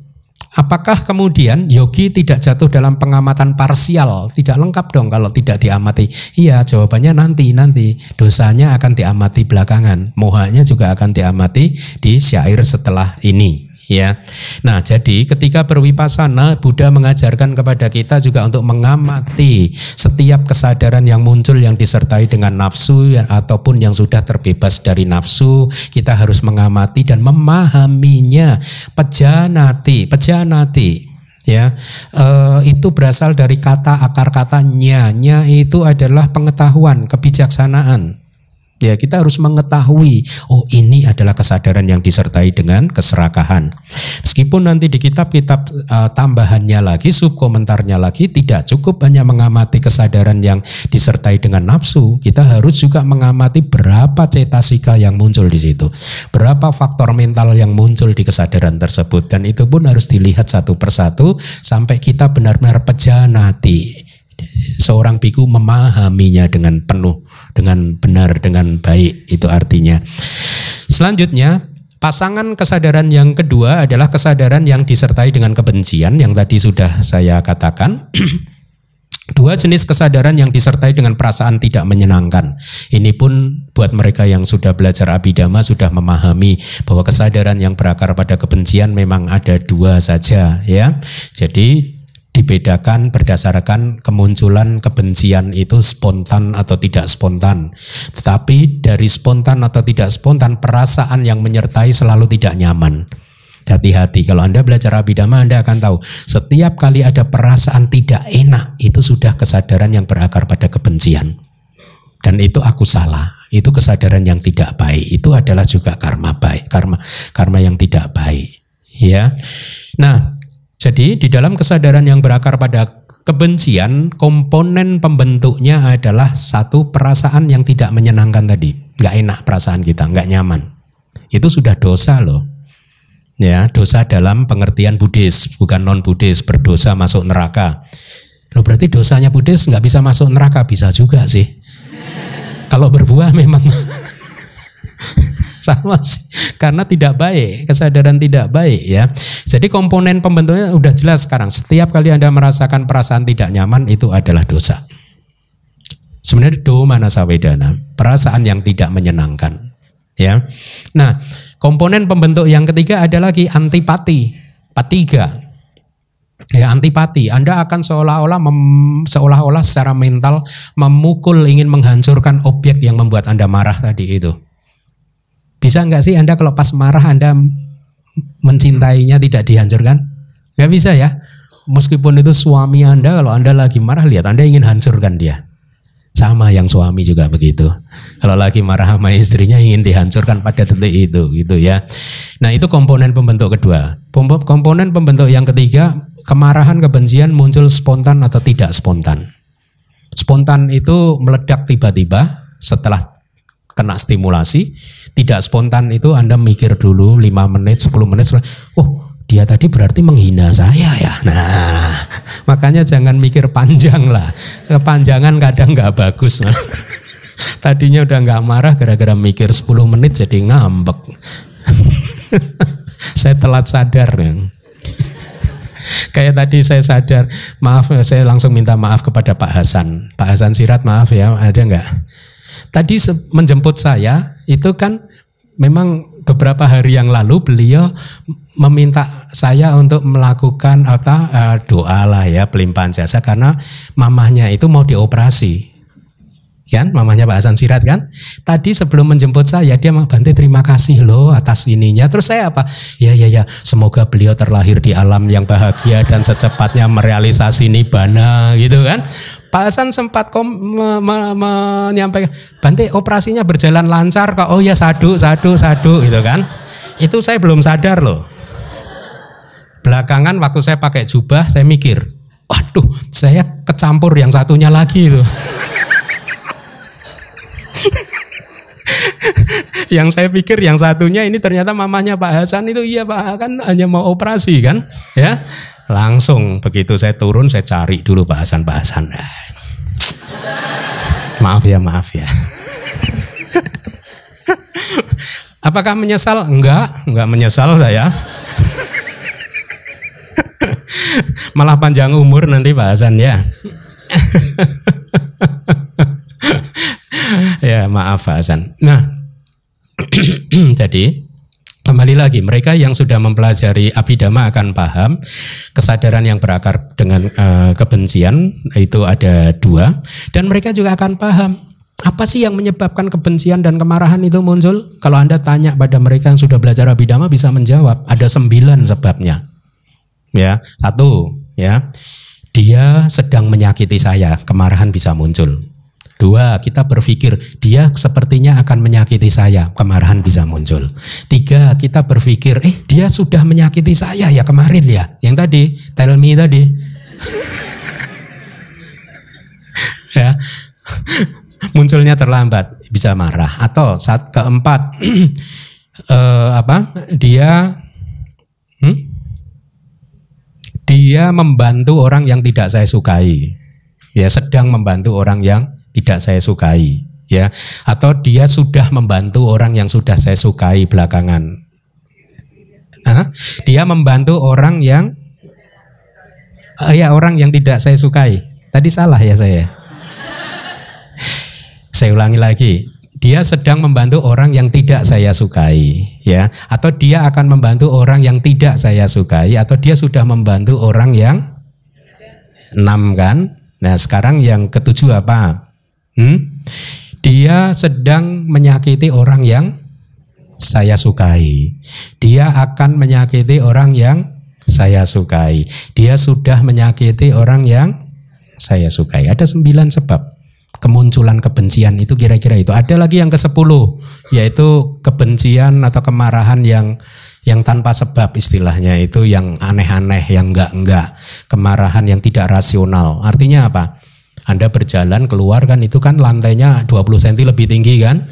Apakah kemudian yogi tidak jatuh dalam pengamatan parsial? Tidak lengkap dong kalau tidak diamati. Iya, jawabannya nanti nanti dosanya akan diamati belakangan, mohanya juga akan diamati di syair setelah ini ya. Nah, jadi ketika berwipasana Buddha mengajarkan kepada kita juga untuk mengamati setiap kesadaran yang muncul yang disertai dengan nafsu ya, ataupun yang sudah terbebas dari nafsu, kita harus mengamati dan memahaminya. Pejanati, pejanati ya e, itu berasal dari kata akar katanya, nya itu adalah pengetahuan kebijaksanaan ya kita harus mengetahui oh ini adalah kesadaran yang disertai dengan keserakahan. Meskipun nanti di kitab-kitab uh, tambahannya lagi, subkomentarnya lagi tidak cukup hanya mengamati kesadaran yang disertai dengan nafsu, kita harus juga mengamati berapa cetasika yang muncul di situ. Berapa faktor mental yang muncul di kesadaran tersebut dan itu pun harus dilihat satu persatu sampai kita benar-benar pejanati seorang biku memahaminya dengan penuh, dengan benar, dengan baik. Itu artinya. Selanjutnya, pasangan kesadaran yang kedua adalah kesadaran yang disertai dengan kebencian yang tadi sudah saya katakan. Dua jenis kesadaran yang disertai dengan perasaan tidak menyenangkan. Ini pun buat mereka yang sudah belajar abidama sudah memahami bahwa kesadaran yang berakar pada kebencian memang ada dua saja ya. Jadi dibedakan berdasarkan kemunculan kebencian itu spontan atau tidak spontan. Tetapi dari spontan atau tidak spontan perasaan yang menyertai selalu tidak nyaman. Hati-hati kalau Anda belajar abidama Anda akan tahu setiap kali ada perasaan tidak enak itu sudah kesadaran yang berakar pada kebencian. Dan itu aku salah. Itu kesadaran yang tidak baik. Itu adalah juga karma baik, karma karma yang tidak baik. Ya. Nah, jadi di dalam kesadaran yang berakar pada kebencian, komponen pembentuknya adalah satu perasaan yang tidak menyenangkan tadi. Nggak enak perasaan kita, nggak nyaman. Itu sudah dosa loh. Ya, dosa dalam pengertian Buddhis, bukan non-Buddhis, berdosa masuk neraka. Loh berarti dosanya Buddhis nggak bisa masuk neraka, bisa juga sih. Kalau berbuah memang sama sih karena tidak baik kesadaran tidak baik ya jadi komponen pembentuknya udah jelas sekarang setiap kali anda merasakan perasaan tidak nyaman itu adalah dosa sebenarnya do mana sawedana perasaan yang tidak menyenangkan ya nah komponen pembentuk yang ketiga ada lagi antipati patiga ya antipati Anda akan seolah-olah seolah-olah secara mental memukul ingin menghancurkan objek yang membuat Anda marah tadi itu bisa nggak sih Anda kalau pas marah Anda mencintainya tidak dihancurkan? Nggak bisa ya. Meskipun itu suami Anda, kalau Anda lagi marah, lihat Anda ingin hancurkan dia. Sama yang suami juga begitu. Kalau lagi marah sama istrinya ingin dihancurkan pada detik itu, gitu ya. Nah itu komponen pembentuk kedua. Komponen pembentuk yang ketiga, kemarahan, kebencian muncul spontan atau tidak spontan. Spontan itu meledak tiba-tiba setelah kena stimulasi tidak spontan itu Anda mikir dulu 5 menit, 10 menit. Oh, dia tadi berarti menghina saya ya. Nah, makanya jangan mikir panjang lah. Kepanjangan kadang nggak bagus. Tadinya udah nggak marah gara-gara mikir 10 menit jadi ngambek. saya telat sadar. Kayak tadi saya sadar, maaf saya langsung minta maaf kepada Pak Hasan. Pak Hasan Sirat maaf ya, ada nggak? tadi menjemput saya itu kan memang beberapa hari yang lalu beliau meminta saya untuk melakukan apa uh, doa lah ya pelimpahan jasa karena mamahnya itu mau dioperasi kan mamahnya Pak Hasan Sirat kan tadi sebelum menjemput saya dia Mak bantu terima kasih loh atas ininya terus saya apa ya ya ya semoga beliau terlahir di alam yang bahagia dan secepatnya merealisasi nibana gitu kan Pak Hasan sempat kom me, me, menyampaikan, Bante operasinya berjalan lancar kok. Oh ya sadu, sadu, sadu gitu kan. Itu saya belum sadar loh. Belakangan waktu saya pakai jubah, saya mikir, waduh saya kecampur yang satunya lagi itu. yang saya pikir yang satunya ini ternyata mamanya Pak Hasan itu iya Pak kan hanya mau operasi kan ya langsung begitu saya turun saya cari dulu bahasan-bahasan maaf ya maaf ya apakah menyesal enggak enggak menyesal saya malah panjang umur nanti bahasan ya ya maaf bahasan nah jadi kembali lagi mereka yang sudah mempelajari abidama akan paham kesadaran yang berakar dengan uh, kebencian itu ada dua dan mereka juga akan paham apa sih yang menyebabkan kebencian dan kemarahan itu muncul? Kalau Anda tanya pada mereka yang sudah belajar abidama bisa menjawab, ada sembilan sebabnya. Ya, satu, ya. Dia sedang menyakiti saya, kemarahan bisa muncul. Dua, kita berpikir dia sepertinya akan menyakiti saya, kemarahan bisa muncul. Tiga, kita berpikir eh dia sudah menyakiti saya ya kemarin ya, yang tadi tell me tadi. ya. Munculnya terlambat, bisa marah atau saat keempat eh, apa? Dia hmm? dia membantu orang yang tidak saya sukai ya sedang membantu orang yang tidak saya sukai ya atau dia sudah membantu orang yang sudah saya sukai belakangan Hah? dia membantu orang yang uh, ya orang yang tidak saya sukai tadi salah ya saya saya ulangi lagi dia sedang membantu orang yang tidak saya sukai ya atau dia akan membantu orang yang tidak saya sukai atau dia sudah membantu orang yang enam kan nah sekarang yang ketujuh apa Hmm? Dia sedang menyakiti orang yang saya sukai. Dia akan menyakiti orang yang saya sukai. Dia sudah menyakiti orang yang saya sukai. Ada sembilan sebab kemunculan kebencian itu kira-kira itu. Ada lagi yang ke sepuluh yaitu kebencian atau kemarahan yang yang tanpa sebab istilahnya itu yang aneh-aneh, yang enggak-enggak, kemarahan yang tidak rasional. Artinya apa? Anda berjalan keluar kan itu kan lantainya 20 cm lebih tinggi kan?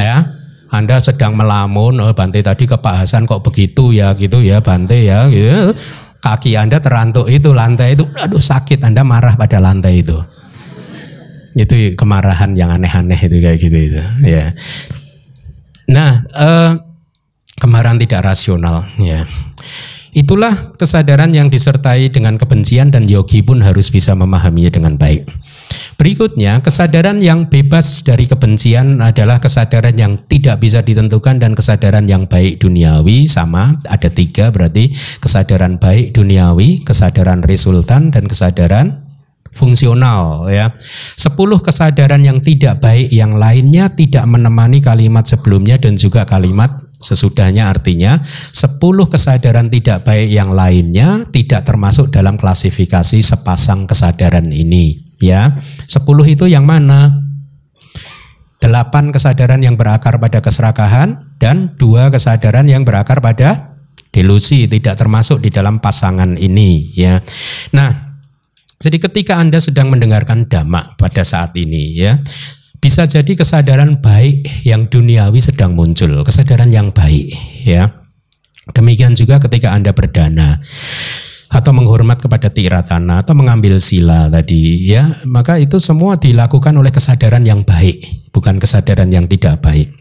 Ya. Anda sedang melamun, oh Bante tadi ke Pak Hasan kok begitu ya gitu ya Bante ya gitu. Kaki Anda terantuk itu lantai itu aduh sakit Anda marah pada lantai itu. Itu kemarahan yang aneh-aneh itu kayak gitu itu ya. Nah, eh, kemarahan tidak rasional ya. Itulah kesadaran yang disertai dengan kebencian dan yogi pun harus bisa memahaminya dengan baik. Berikutnya, kesadaran yang bebas dari kebencian adalah kesadaran yang tidak bisa ditentukan dan kesadaran yang baik duniawi sama ada tiga berarti kesadaran baik duniawi, kesadaran resultan dan kesadaran fungsional ya. Sepuluh kesadaran yang tidak baik yang lainnya tidak menemani kalimat sebelumnya dan juga kalimat Sesudahnya artinya 10 kesadaran tidak baik yang lainnya tidak termasuk dalam klasifikasi sepasang kesadaran ini ya. 10 itu yang mana? 8 kesadaran yang berakar pada keserakahan dan dua kesadaran yang berakar pada delusi tidak termasuk di dalam pasangan ini ya. Nah, jadi ketika Anda sedang mendengarkan dhamma pada saat ini ya, bisa jadi kesadaran baik yang duniawi sedang muncul, kesadaran yang baik ya. Demikian juga ketika Anda berdana atau menghormat kepada tiratana atau mengambil sila tadi ya, maka itu semua dilakukan oleh kesadaran yang baik, bukan kesadaran yang tidak baik.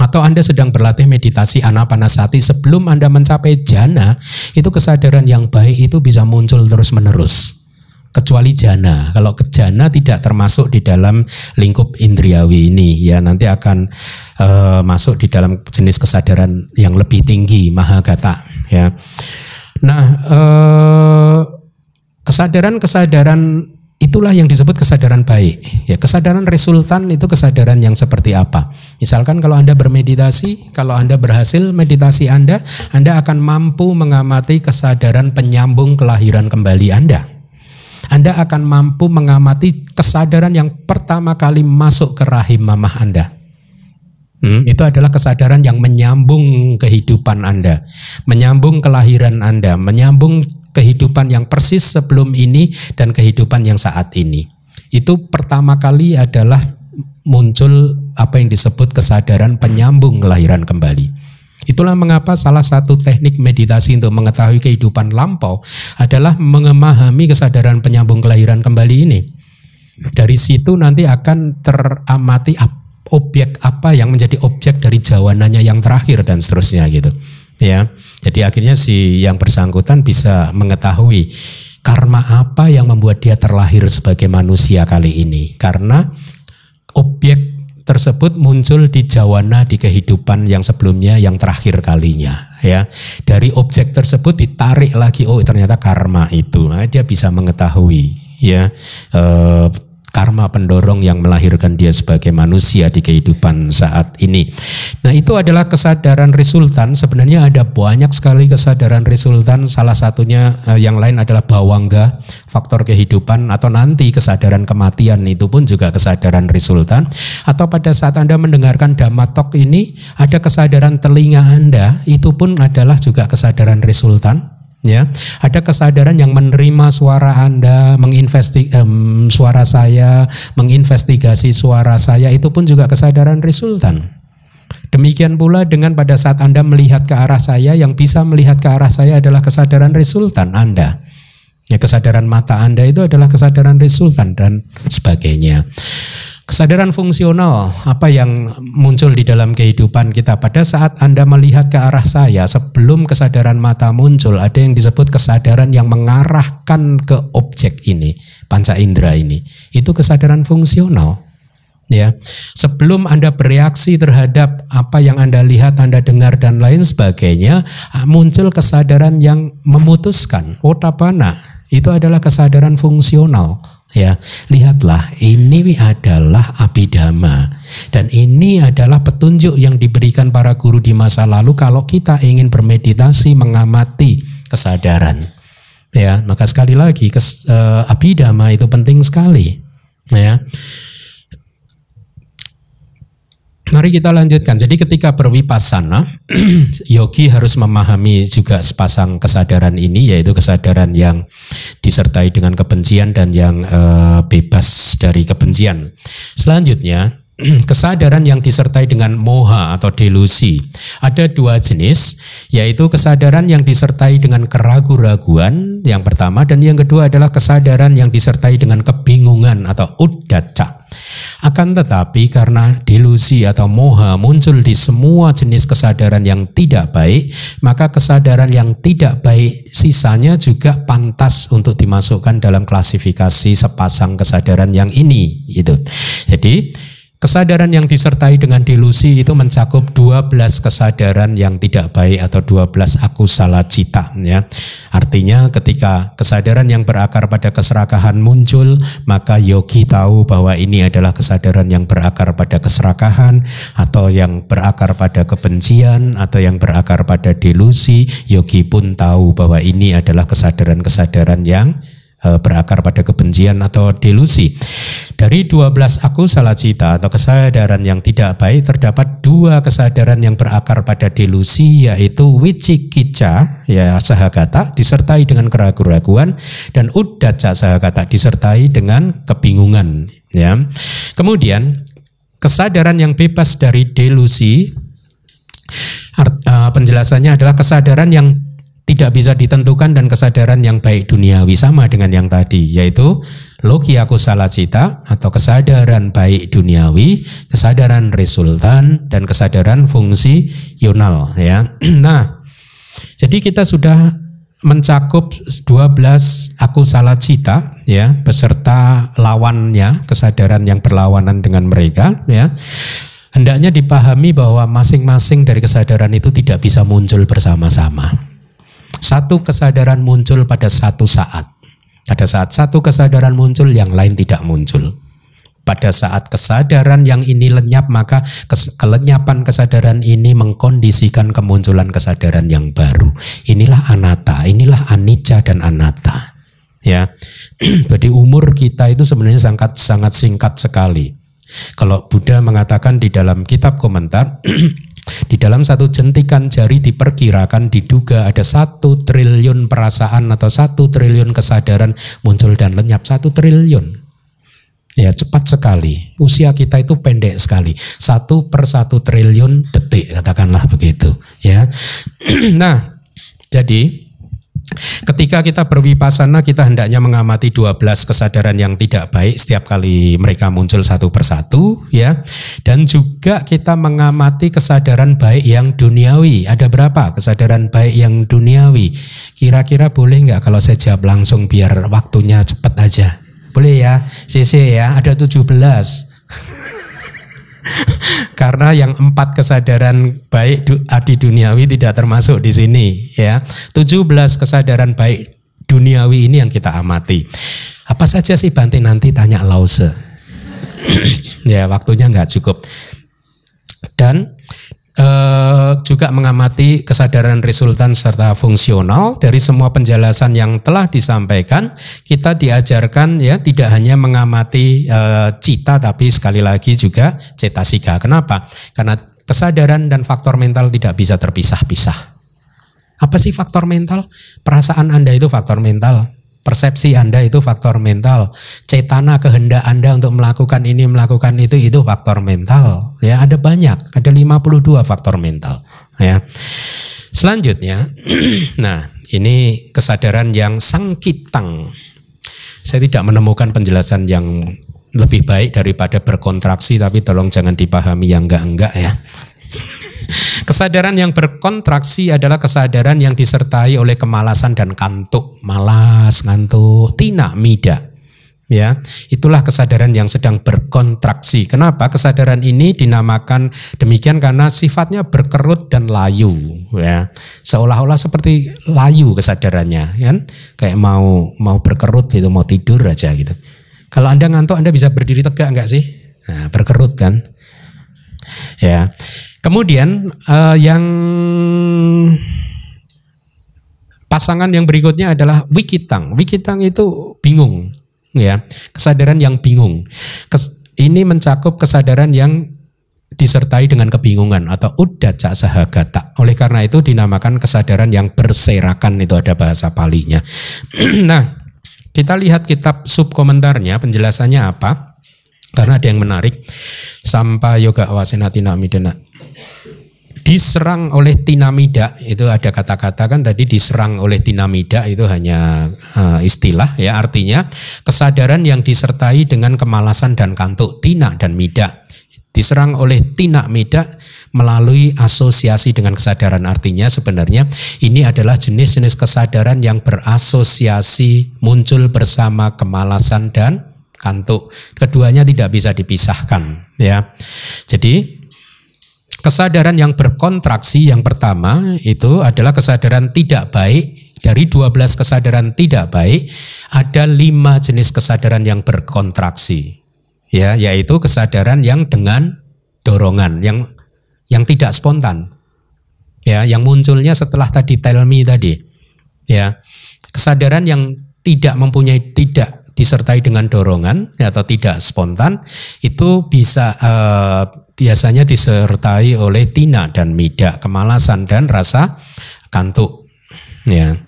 Atau Anda sedang berlatih meditasi anapanasati sebelum Anda mencapai jana, itu kesadaran yang baik itu bisa muncul terus-menerus kecuali jana. Kalau kejana tidak termasuk di dalam lingkup indriawi ini ya nanti akan uh, masuk di dalam jenis kesadaran yang lebih tinggi mahagata ya. Nah, uh, kesadaran-kesadaran itulah yang disebut kesadaran baik. Ya, kesadaran resultan itu kesadaran yang seperti apa? Misalkan kalau Anda bermeditasi, kalau Anda berhasil meditasi Anda, Anda akan mampu mengamati kesadaran penyambung kelahiran kembali Anda anda akan mampu mengamati kesadaran yang pertama kali masuk ke rahim mamah Anda. Hmm, itu adalah kesadaran yang menyambung kehidupan Anda, menyambung kelahiran Anda, menyambung kehidupan yang persis sebelum ini dan kehidupan yang saat ini. Itu pertama kali adalah muncul apa yang disebut kesadaran penyambung kelahiran kembali. Itulah mengapa salah satu teknik meditasi untuk mengetahui kehidupan lampau adalah mengemahami kesadaran penyambung kelahiran kembali ini. Dari situ nanti akan teramati objek apa yang menjadi objek dari jawanannya yang terakhir dan seterusnya gitu. Ya. Jadi akhirnya si yang bersangkutan bisa mengetahui karma apa yang membuat dia terlahir sebagai manusia kali ini karena objek tersebut muncul di jawana di kehidupan yang sebelumnya yang terakhir kalinya ya dari objek tersebut ditarik lagi oh ternyata karma itu nah, dia bisa mengetahui ya e, karma pendorong yang melahirkan dia sebagai manusia di kehidupan saat ini. Nah, itu adalah kesadaran resultan. Sebenarnya ada banyak sekali kesadaran resultan. Salah satunya eh, yang lain adalah bawangga, faktor kehidupan atau nanti kesadaran kematian itu pun juga kesadaran resultan. Atau pada saat Anda mendengarkan damatok ini ada kesadaran telinga Anda, itu pun adalah juga kesadaran resultan ya ada kesadaran yang menerima suara anda menginvesti um, suara saya menginvestigasi suara saya itu pun juga kesadaran resultan demikian pula dengan pada saat anda melihat ke arah saya yang bisa melihat ke arah saya adalah kesadaran resultan anda ya kesadaran mata anda itu adalah kesadaran resultan dan sebagainya Kesadaran fungsional, apa yang muncul di dalam kehidupan kita pada saat Anda melihat ke arah saya, sebelum kesadaran mata muncul, ada yang disebut kesadaran yang mengarahkan ke objek ini, panca indera ini. Itu kesadaran fungsional. Ya, sebelum Anda bereaksi terhadap apa yang Anda lihat, Anda dengar dan lain sebagainya, ah, muncul kesadaran yang memutuskan, otapana. Itu adalah kesadaran fungsional ya lihatlah ini adalah abidama dan ini adalah petunjuk yang diberikan para guru di masa lalu kalau kita ingin bermeditasi mengamati kesadaran ya maka sekali lagi kes, eh, abidama itu penting sekali ya Mari kita lanjutkan. Jadi ketika berwipasana, yogi harus memahami juga sepasang kesadaran ini, yaitu kesadaran yang disertai dengan kebencian dan yang e, bebas dari kebencian. Selanjutnya, kesadaran yang disertai dengan moha atau delusi. Ada dua jenis, yaitu kesadaran yang disertai dengan keragu raguan yang pertama, dan yang kedua adalah kesadaran yang disertai dengan kebingungan atau udaca. Akan tetapi karena delusi atau moha muncul di semua jenis kesadaran yang tidak baik, maka kesadaran yang tidak baik sisanya juga pantas untuk dimasukkan dalam klasifikasi sepasang kesadaran yang ini gitu. Jadi Kesadaran yang disertai dengan delusi itu mencakup 12 kesadaran yang tidak baik atau 12 aku salah cita ya. Artinya ketika kesadaran yang berakar pada keserakahan muncul, maka yogi tahu bahwa ini adalah kesadaran yang berakar pada keserakahan atau yang berakar pada kebencian atau yang berakar pada delusi, yogi pun tahu bahwa ini adalah kesadaran-kesadaran yang Eh, berakar pada kebencian atau delusi. Dari 12 aku salah cita atau kesadaran yang tidak baik terdapat dua kesadaran yang berakar pada delusi yaitu wicikica ya sahagata disertai dengan keraguan keraguan dan udaca sahagata disertai dengan kebingungan ya. Kemudian kesadaran yang bebas dari delusi art, uh, penjelasannya adalah kesadaran yang tidak bisa ditentukan dan kesadaran yang baik duniawi sama dengan yang tadi yaitu aku kusala cita atau kesadaran baik duniawi, kesadaran resultan dan kesadaran fungsi yonal ya. nah, jadi kita sudah mencakup 12 aku salah cita ya beserta lawannya kesadaran yang berlawanan dengan mereka ya hendaknya dipahami bahwa masing-masing dari kesadaran itu tidak bisa muncul bersama-sama satu kesadaran muncul pada satu saat. Pada saat satu kesadaran muncul, yang lain tidak muncul. Pada saat kesadaran yang ini lenyap, maka kes kelenyapan kesadaran ini mengkondisikan kemunculan kesadaran yang baru. Inilah Anata, inilah anicca dan Anata. Ya, jadi umur kita itu sebenarnya sangat sangat singkat sekali. Kalau Buddha mengatakan di dalam kitab komentar Di dalam satu jentikan jari diperkirakan diduga ada satu triliun perasaan atau satu triliun kesadaran muncul dan lenyap satu triliun. Ya cepat sekali. Usia kita itu pendek sekali. Satu per satu triliun detik katakanlah begitu. Ya. nah jadi Ketika kita berwipasana, kita hendaknya mengamati 12 kesadaran yang tidak baik setiap kali mereka muncul satu persatu, ya. Dan juga kita mengamati kesadaran baik yang duniawi. Ada berapa kesadaran baik yang duniawi? Kira-kira boleh nggak kalau saya jawab langsung biar waktunya cepat aja? Boleh ya, CC ya, ada 17. Karena yang empat kesadaran baik adi duniawi tidak termasuk di sini ya. 17 kesadaran baik duniawi ini yang kita amati. Apa saja sih Bante nanti tanya Lause. ya waktunya nggak cukup. Dan eh, juga mengamati kesadaran resultan serta fungsional dari semua penjelasan yang telah disampaikan kita diajarkan ya tidak hanya mengamati eh, cita tapi sekali lagi juga cetasika kenapa karena kesadaran dan faktor mental tidak bisa terpisah-pisah apa sih faktor mental perasaan anda itu faktor mental persepsi Anda itu faktor mental. Cetana kehendak Anda untuk melakukan ini, melakukan itu itu faktor mental. Ya, ada banyak, ada 52 faktor mental, ya. Selanjutnya, nah, ini kesadaran yang sangkitang. Saya tidak menemukan penjelasan yang lebih baik daripada berkontraksi tapi tolong jangan dipahami yang enggak-enggak ya. Kesadaran yang berkontraksi adalah kesadaran yang disertai oleh kemalasan dan kantuk, malas, ngantuk, tina, mida. Ya, itulah kesadaran yang sedang berkontraksi. Kenapa kesadaran ini dinamakan demikian karena sifatnya berkerut dan layu, ya. Seolah-olah seperti layu kesadarannya, kan? Kayak mau mau berkerut gitu, mau tidur aja gitu. Kalau Anda ngantuk Anda bisa berdiri tegak enggak sih? Nah, berkerut kan? Ya. Kemudian uh, yang pasangan yang berikutnya adalah wikitang. Wikitang itu bingung, ya. Kesadaran yang bingung. Kes, ini mencakup kesadaran yang disertai dengan kebingungan atau udaca sahagata. Oleh karena itu dinamakan kesadaran yang berserakan itu ada bahasa palinya. nah, kita lihat kitab subkomentarnya penjelasannya apa? Karena ada yang menarik. Sampai yoga wasenati namidena diserang oleh tinamida itu ada kata-kata kan tadi diserang oleh tinamida itu hanya uh, istilah ya artinya kesadaran yang disertai dengan kemalasan dan kantuk tina dan mida diserang oleh tina mida melalui asosiasi dengan kesadaran artinya sebenarnya ini adalah jenis-jenis kesadaran yang berasosiasi muncul bersama kemalasan dan kantuk keduanya tidak bisa dipisahkan ya jadi Kesadaran yang berkontraksi yang pertama itu adalah kesadaran tidak baik. Dari 12 kesadaran tidak baik, ada lima jenis kesadaran yang berkontraksi. Ya, yaitu kesadaran yang dengan dorongan, yang yang tidak spontan. Ya, yang munculnya setelah tadi tell me tadi. Ya. Kesadaran yang tidak mempunyai tidak disertai dengan dorongan atau tidak spontan itu bisa uh, biasanya disertai oleh tina dan mida, kemalasan dan rasa kantuk. Ya.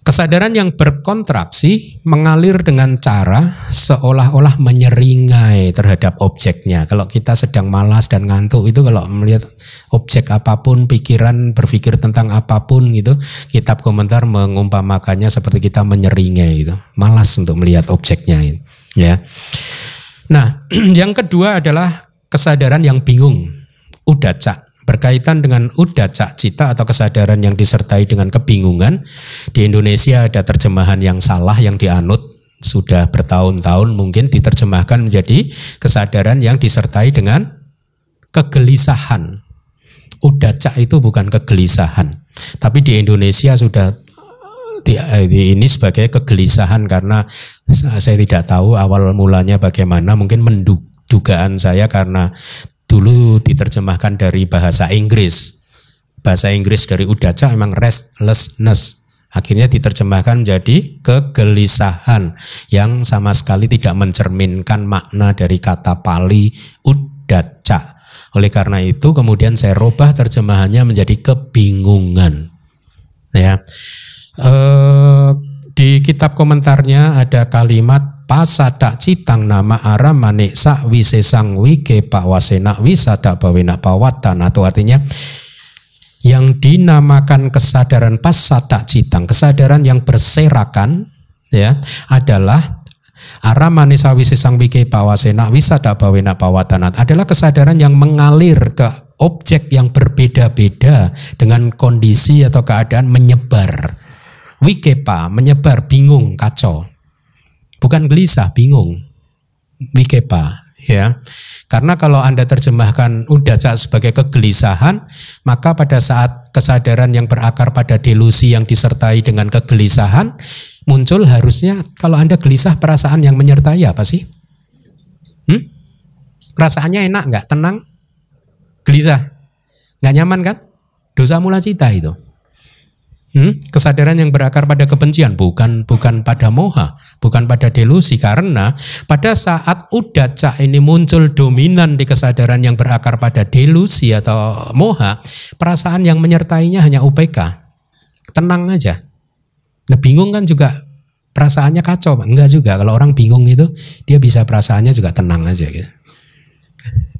Kesadaran yang berkontraksi mengalir dengan cara seolah-olah menyeringai terhadap objeknya. Kalau kita sedang malas dan ngantuk itu kalau melihat objek apapun, pikiran berpikir tentang apapun gitu, kitab komentar mengumpamakannya seperti kita menyeringai gitu, malas untuk melihat objeknya gitu. ya. Nah, yang kedua adalah kesadaran yang bingung, udaca. Berkaitan dengan udaca cita atau kesadaran yang disertai dengan kebingungan, di Indonesia ada terjemahan yang salah yang dianut sudah bertahun-tahun mungkin diterjemahkan menjadi kesadaran yang disertai dengan kegelisahan. Udaca itu bukan kegelisahan, tapi di Indonesia sudah Eh, ini sebagai kegelisahan karena saya tidak tahu awal mulanya bagaimana mungkin mendugaan saya karena dulu diterjemahkan dari bahasa Inggris bahasa Inggris dari udaca memang restlessness akhirnya diterjemahkan menjadi kegelisahan yang sama sekali tidak mencerminkan makna dari kata Pali udaca. Oleh karena itu kemudian saya rubah terjemahannya menjadi kebingungan. Ya eh, di kitab komentarnya ada kalimat pasada citang nama aram maneksa wisesang wike wasena wisada bawena pawatan atau nah, artinya yang dinamakan kesadaran pasada citang kesadaran yang berserakan ya adalah aram manesa wisesang wike pawasena wisada bawena pawatanat nah, adalah kesadaran yang mengalir ke objek yang berbeda-beda dengan kondisi atau keadaan menyebar Wikepa menyebar bingung kacau. Bukan gelisah, bingung. Wikepa ya. Karena kalau Anda terjemahkan udaca sebagai kegelisahan, maka pada saat kesadaran yang berakar pada delusi yang disertai dengan kegelisahan muncul harusnya kalau Anda gelisah perasaan yang menyertai apa sih? Hmm? Perasaannya enak nggak? Tenang? Gelisah? Nggak nyaman kan? Dosa mula cita itu. Hmm? Kesadaran yang berakar pada kebencian bukan bukan pada moha, bukan pada delusi karena pada saat udaca ini muncul dominan di kesadaran yang berakar pada delusi atau moha, perasaan yang menyertainya hanya UPK. Tenang aja. Nah, bingung kan juga perasaannya kacau, enggak juga. Kalau orang bingung itu dia bisa perasaannya juga tenang aja gitu.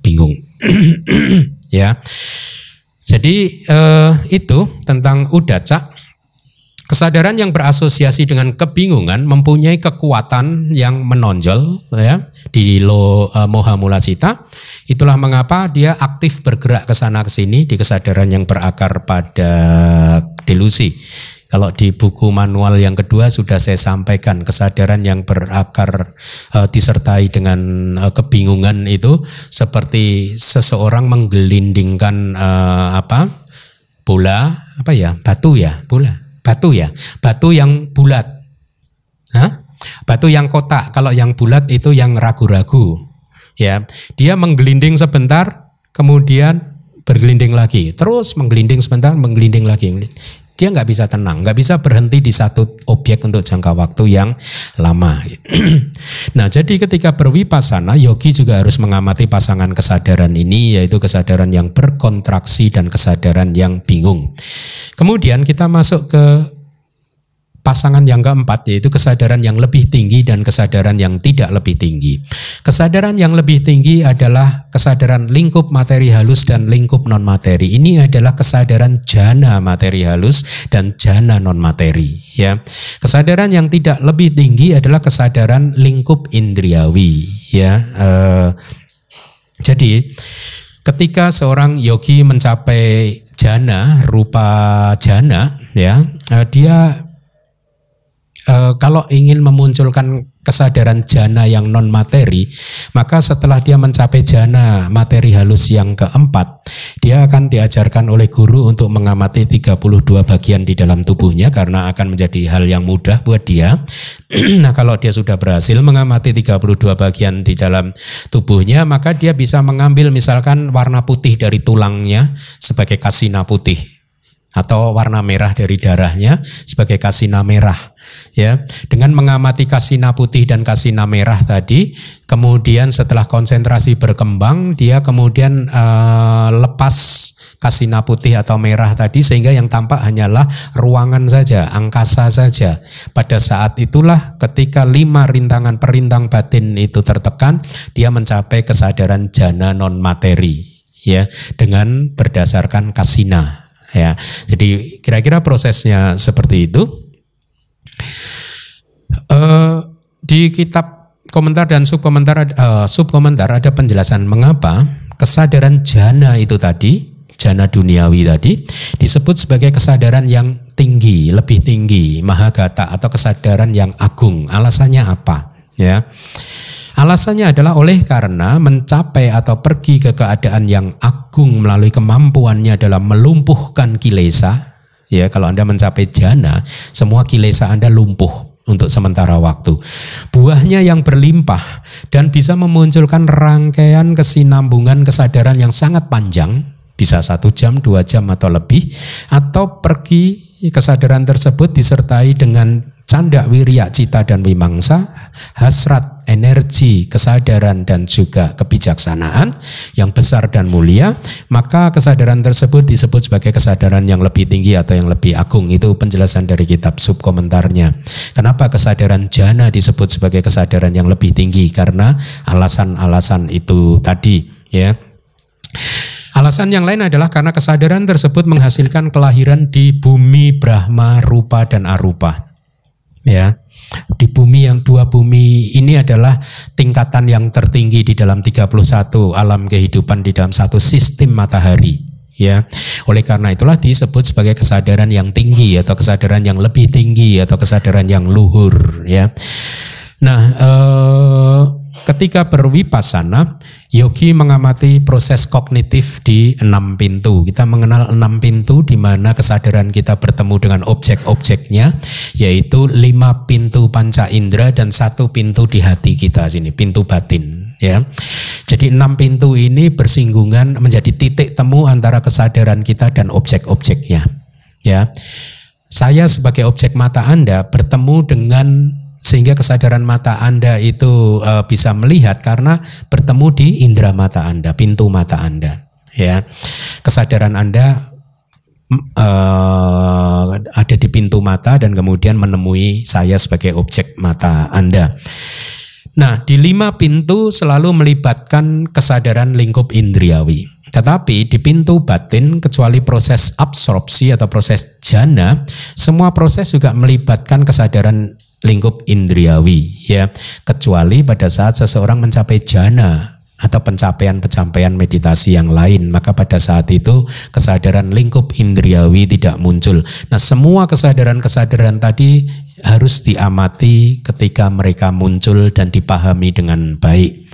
Bingung. ya. Jadi eh, itu tentang udaca Kesadaran yang berasosiasi dengan kebingungan mempunyai kekuatan yang menonjol ya di lo e, eh, moha mula cita. Itulah mengapa dia aktif bergerak ke sana ke sini di kesadaran yang berakar pada delusi. Kalau di buku manual yang kedua sudah saya sampaikan kesadaran yang berakar e, disertai dengan e, kebingungan itu seperti seseorang menggelindingkan e, apa bola apa ya batu ya bola batu ya, batu yang bulat. Hah? Batu yang kotak, kalau yang bulat itu yang ragu-ragu. Ya, dia menggelinding sebentar, kemudian bergelinding lagi, terus menggelinding sebentar, menggelinding lagi dia nggak bisa tenang, nggak bisa berhenti di satu objek untuk jangka waktu yang lama. nah, jadi ketika berwipasana, yogi juga harus mengamati pasangan kesadaran ini, yaitu kesadaran yang berkontraksi dan kesadaran yang bingung. Kemudian kita masuk ke pasangan yang keempat yaitu kesadaran yang lebih tinggi dan kesadaran yang tidak lebih tinggi. Kesadaran yang lebih tinggi adalah kesadaran lingkup materi halus dan lingkup non materi. Ini adalah kesadaran jana materi halus dan jana non materi ya. Kesadaran yang tidak lebih tinggi adalah kesadaran lingkup indriawi ya. Uh, jadi ketika seorang yogi mencapai jana rupa jana ya eh, dia e, kalau ingin memunculkan kesadaran jana yang non materi, maka setelah dia mencapai jana materi halus yang keempat, dia akan diajarkan oleh guru untuk mengamati 32 bagian di dalam tubuhnya karena akan menjadi hal yang mudah buat dia. nah, kalau dia sudah berhasil mengamati 32 bagian di dalam tubuhnya, maka dia bisa mengambil misalkan warna putih dari tulangnya sebagai kasina putih atau warna merah dari darahnya sebagai kasina merah ya dengan mengamati kasina putih dan kasina merah tadi kemudian setelah konsentrasi berkembang dia kemudian uh, lepas kasina putih atau merah tadi sehingga yang tampak hanyalah ruangan saja angkasa saja pada saat itulah ketika lima rintangan perintang batin itu tertekan dia mencapai kesadaran jana non materi ya dengan berdasarkan kasina ya. Jadi kira-kira prosesnya seperti itu. Uh, di kitab komentar dan sub komentar uh, eh, komentar ada penjelasan mengapa kesadaran jana itu tadi jana duniawi tadi disebut sebagai kesadaran yang tinggi, lebih tinggi, mahagata atau kesadaran yang agung. Alasannya apa? Ya. Alasannya adalah oleh karena mencapai atau pergi ke keadaan yang agung melalui kemampuannya dalam melumpuhkan kilesa. Ya, kalau Anda mencapai jana, semua kilesa Anda lumpuh untuk sementara waktu. Buahnya yang berlimpah dan bisa memunculkan rangkaian kesinambungan kesadaran yang sangat panjang, bisa satu jam, dua jam atau lebih, atau pergi kesadaran tersebut disertai dengan canda, wirya, cita, dan wimangsa hasrat, energi, kesadaran, dan juga kebijaksanaan yang besar dan mulia, maka kesadaran tersebut disebut sebagai kesadaran yang lebih tinggi atau yang lebih agung. Itu penjelasan dari kitab subkomentarnya. Kenapa kesadaran jana disebut sebagai kesadaran yang lebih tinggi? Karena alasan-alasan itu tadi, ya. Alasan yang lain adalah karena kesadaran tersebut menghasilkan kelahiran di bumi Brahma, rupa dan arupa. Ya di bumi yang dua bumi ini adalah tingkatan yang tertinggi di dalam 31 alam kehidupan di dalam satu sistem matahari ya. Oleh karena itulah disebut sebagai kesadaran yang tinggi atau kesadaran yang lebih tinggi atau kesadaran yang luhur ya. Nah, eh Ketika berwipasana, yogi mengamati proses kognitif di enam pintu. Kita mengenal enam pintu di mana kesadaran kita bertemu dengan objek-objeknya, yaitu lima pintu panca indera dan satu pintu di hati kita sini, pintu batin. Ya, jadi enam pintu ini bersinggungan menjadi titik temu antara kesadaran kita dan objek-objeknya. Ya, saya sebagai objek mata Anda bertemu dengan sehingga kesadaran mata Anda itu e, bisa melihat karena bertemu di indera mata Anda, pintu mata Anda, ya. Kesadaran Anda e, ada di pintu mata dan kemudian menemui saya sebagai objek mata Anda. Nah, di lima pintu selalu melibatkan kesadaran lingkup indriawi. Tetapi di pintu batin, kecuali proses absorpsi atau proses jana, semua proses juga melibatkan kesadaran lingkup indriawi ya kecuali pada saat seseorang mencapai jana atau pencapaian-pencapaian meditasi yang lain maka pada saat itu kesadaran lingkup indriawi tidak muncul nah semua kesadaran-kesadaran tadi harus diamati ketika mereka muncul dan dipahami dengan baik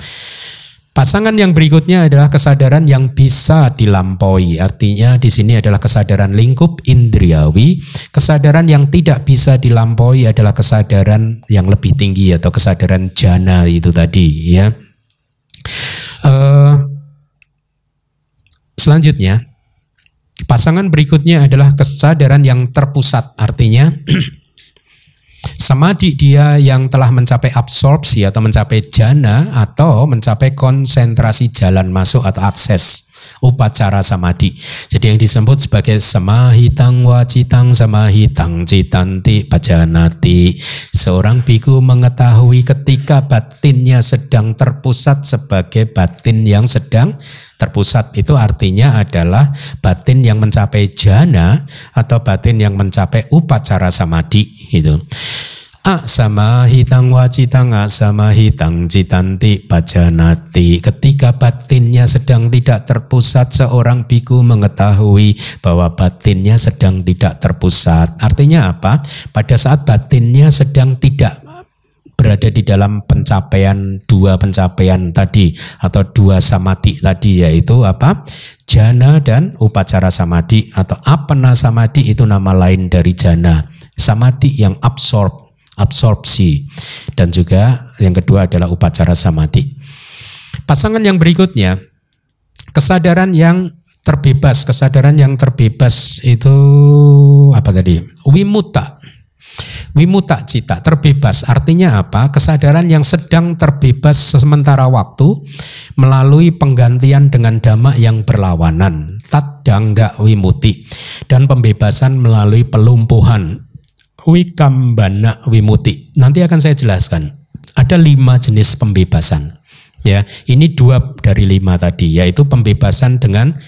Pasangan yang berikutnya adalah kesadaran yang bisa dilampaui. Artinya di sini adalah kesadaran lingkup indriawi. Kesadaran yang tidak bisa dilampaui adalah kesadaran yang lebih tinggi atau kesadaran jana itu tadi ya. Uh, selanjutnya pasangan berikutnya adalah kesadaran yang terpusat. Artinya Samadhi dia yang telah mencapai absorpsi atau mencapai jana atau mencapai konsentrasi jalan masuk atau akses upacara samadhi. Jadi yang disebut sebagai samahitang wacitang samahitang citanti pajanati. Seorang biku mengetahui ketika batinnya sedang terpusat sebagai batin yang sedang terpusat itu artinya adalah batin yang mencapai jana atau batin yang mencapai upacara samadhi gitu sama hitang wacitang sama hitang citanti pajanati. Ketika batinnya sedang tidak terpusat, seorang biku mengetahui bahwa batinnya sedang tidak terpusat. Artinya apa? Pada saat batinnya sedang tidak berada di dalam pencapaian dua pencapaian tadi atau dua samadhi tadi yaitu apa? Jana dan upacara samadhi atau apana samadhi itu nama lain dari jana. samadhi yang absorb absorpsi dan juga yang kedua adalah upacara samadhi. Pasangan yang berikutnya kesadaran yang terbebas, kesadaran yang terbebas itu apa tadi? Wimuta. Wimuta cita, terbebas. Artinya apa? Kesadaran yang sedang terbebas sementara waktu melalui penggantian dengan dhamma yang berlawanan. Tadangga wimuti. Dan pembebasan melalui pelumpuhan wikambana wimuti. Nanti akan saya jelaskan. Ada lima jenis pembebasan. Ya, ini dua dari lima tadi, yaitu pembebasan dengan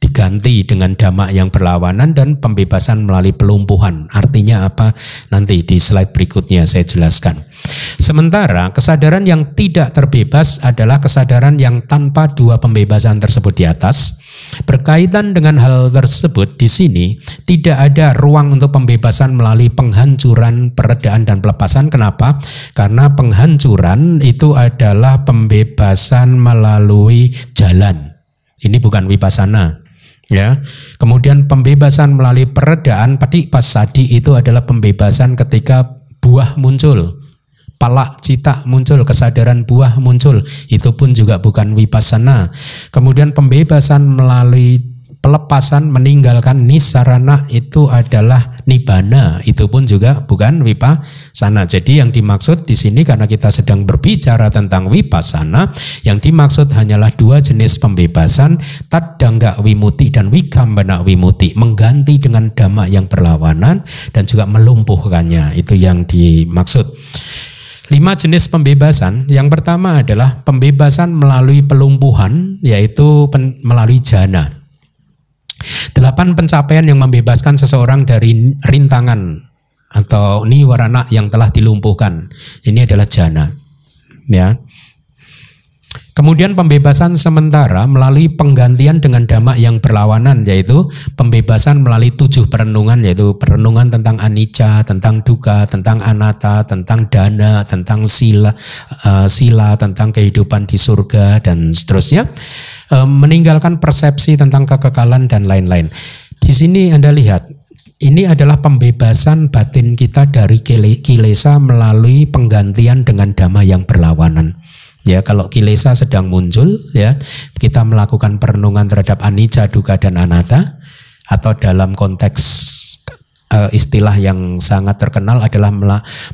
diganti dengan dhamma yang berlawanan dan pembebasan melalui pelumpuhan. Artinya apa? Nanti di slide berikutnya saya jelaskan. Sementara kesadaran yang tidak terbebas adalah kesadaran yang tanpa dua pembebasan tersebut di atas Berkaitan dengan hal tersebut di sini tidak ada ruang untuk pembebasan melalui penghancuran, peredaan dan pelepasan. Kenapa? Karena penghancuran itu adalah pembebasan melalui jalan. Ini bukan wipasana. Ya. Kemudian pembebasan melalui peredaan, pas pasadi itu adalah pembebasan ketika buah muncul. Pala cita muncul, kesadaran buah muncul. Itu pun juga bukan wipasana. Kemudian pembebasan melalui pelepasan meninggalkan nisarana itu adalah nibana itu pun juga bukan wipasana jadi yang dimaksud di sini karena kita sedang berbicara tentang wipasana yang dimaksud hanyalah dua jenis pembebasan tadangga wimuti dan wikambana wimuti mengganti dengan dhamma yang berlawanan dan juga melumpuhkannya itu yang dimaksud Lima jenis pembebasan. Yang pertama adalah pembebasan melalui pelumpuhan, yaitu pen, melalui jana. Delapan pencapaian yang membebaskan seseorang dari rintangan atau niwarana yang telah dilumpuhkan. Ini adalah jana. Ya. Kemudian pembebasan sementara melalui penggantian dengan dhamma yang berlawanan yaitu pembebasan melalui tujuh perenungan yaitu perenungan tentang anicca, tentang duka, tentang anatta, tentang dana, tentang sila, uh, sila tentang kehidupan di surga dan seterusnya. Uh, meninggalkan persepsi tentang kekekalan dan lain-lain. Di sini Anda lihat ini adalah pembebasan batin kita dari kilesa melalui penggantian dengan dhamma yang berlawanan ya kalau kilesa sedang muncul ya kita melakukan perenungan terhadap anicca duka dan anatta atau dalam konteks uh, istilah yang sangat terkenal adalah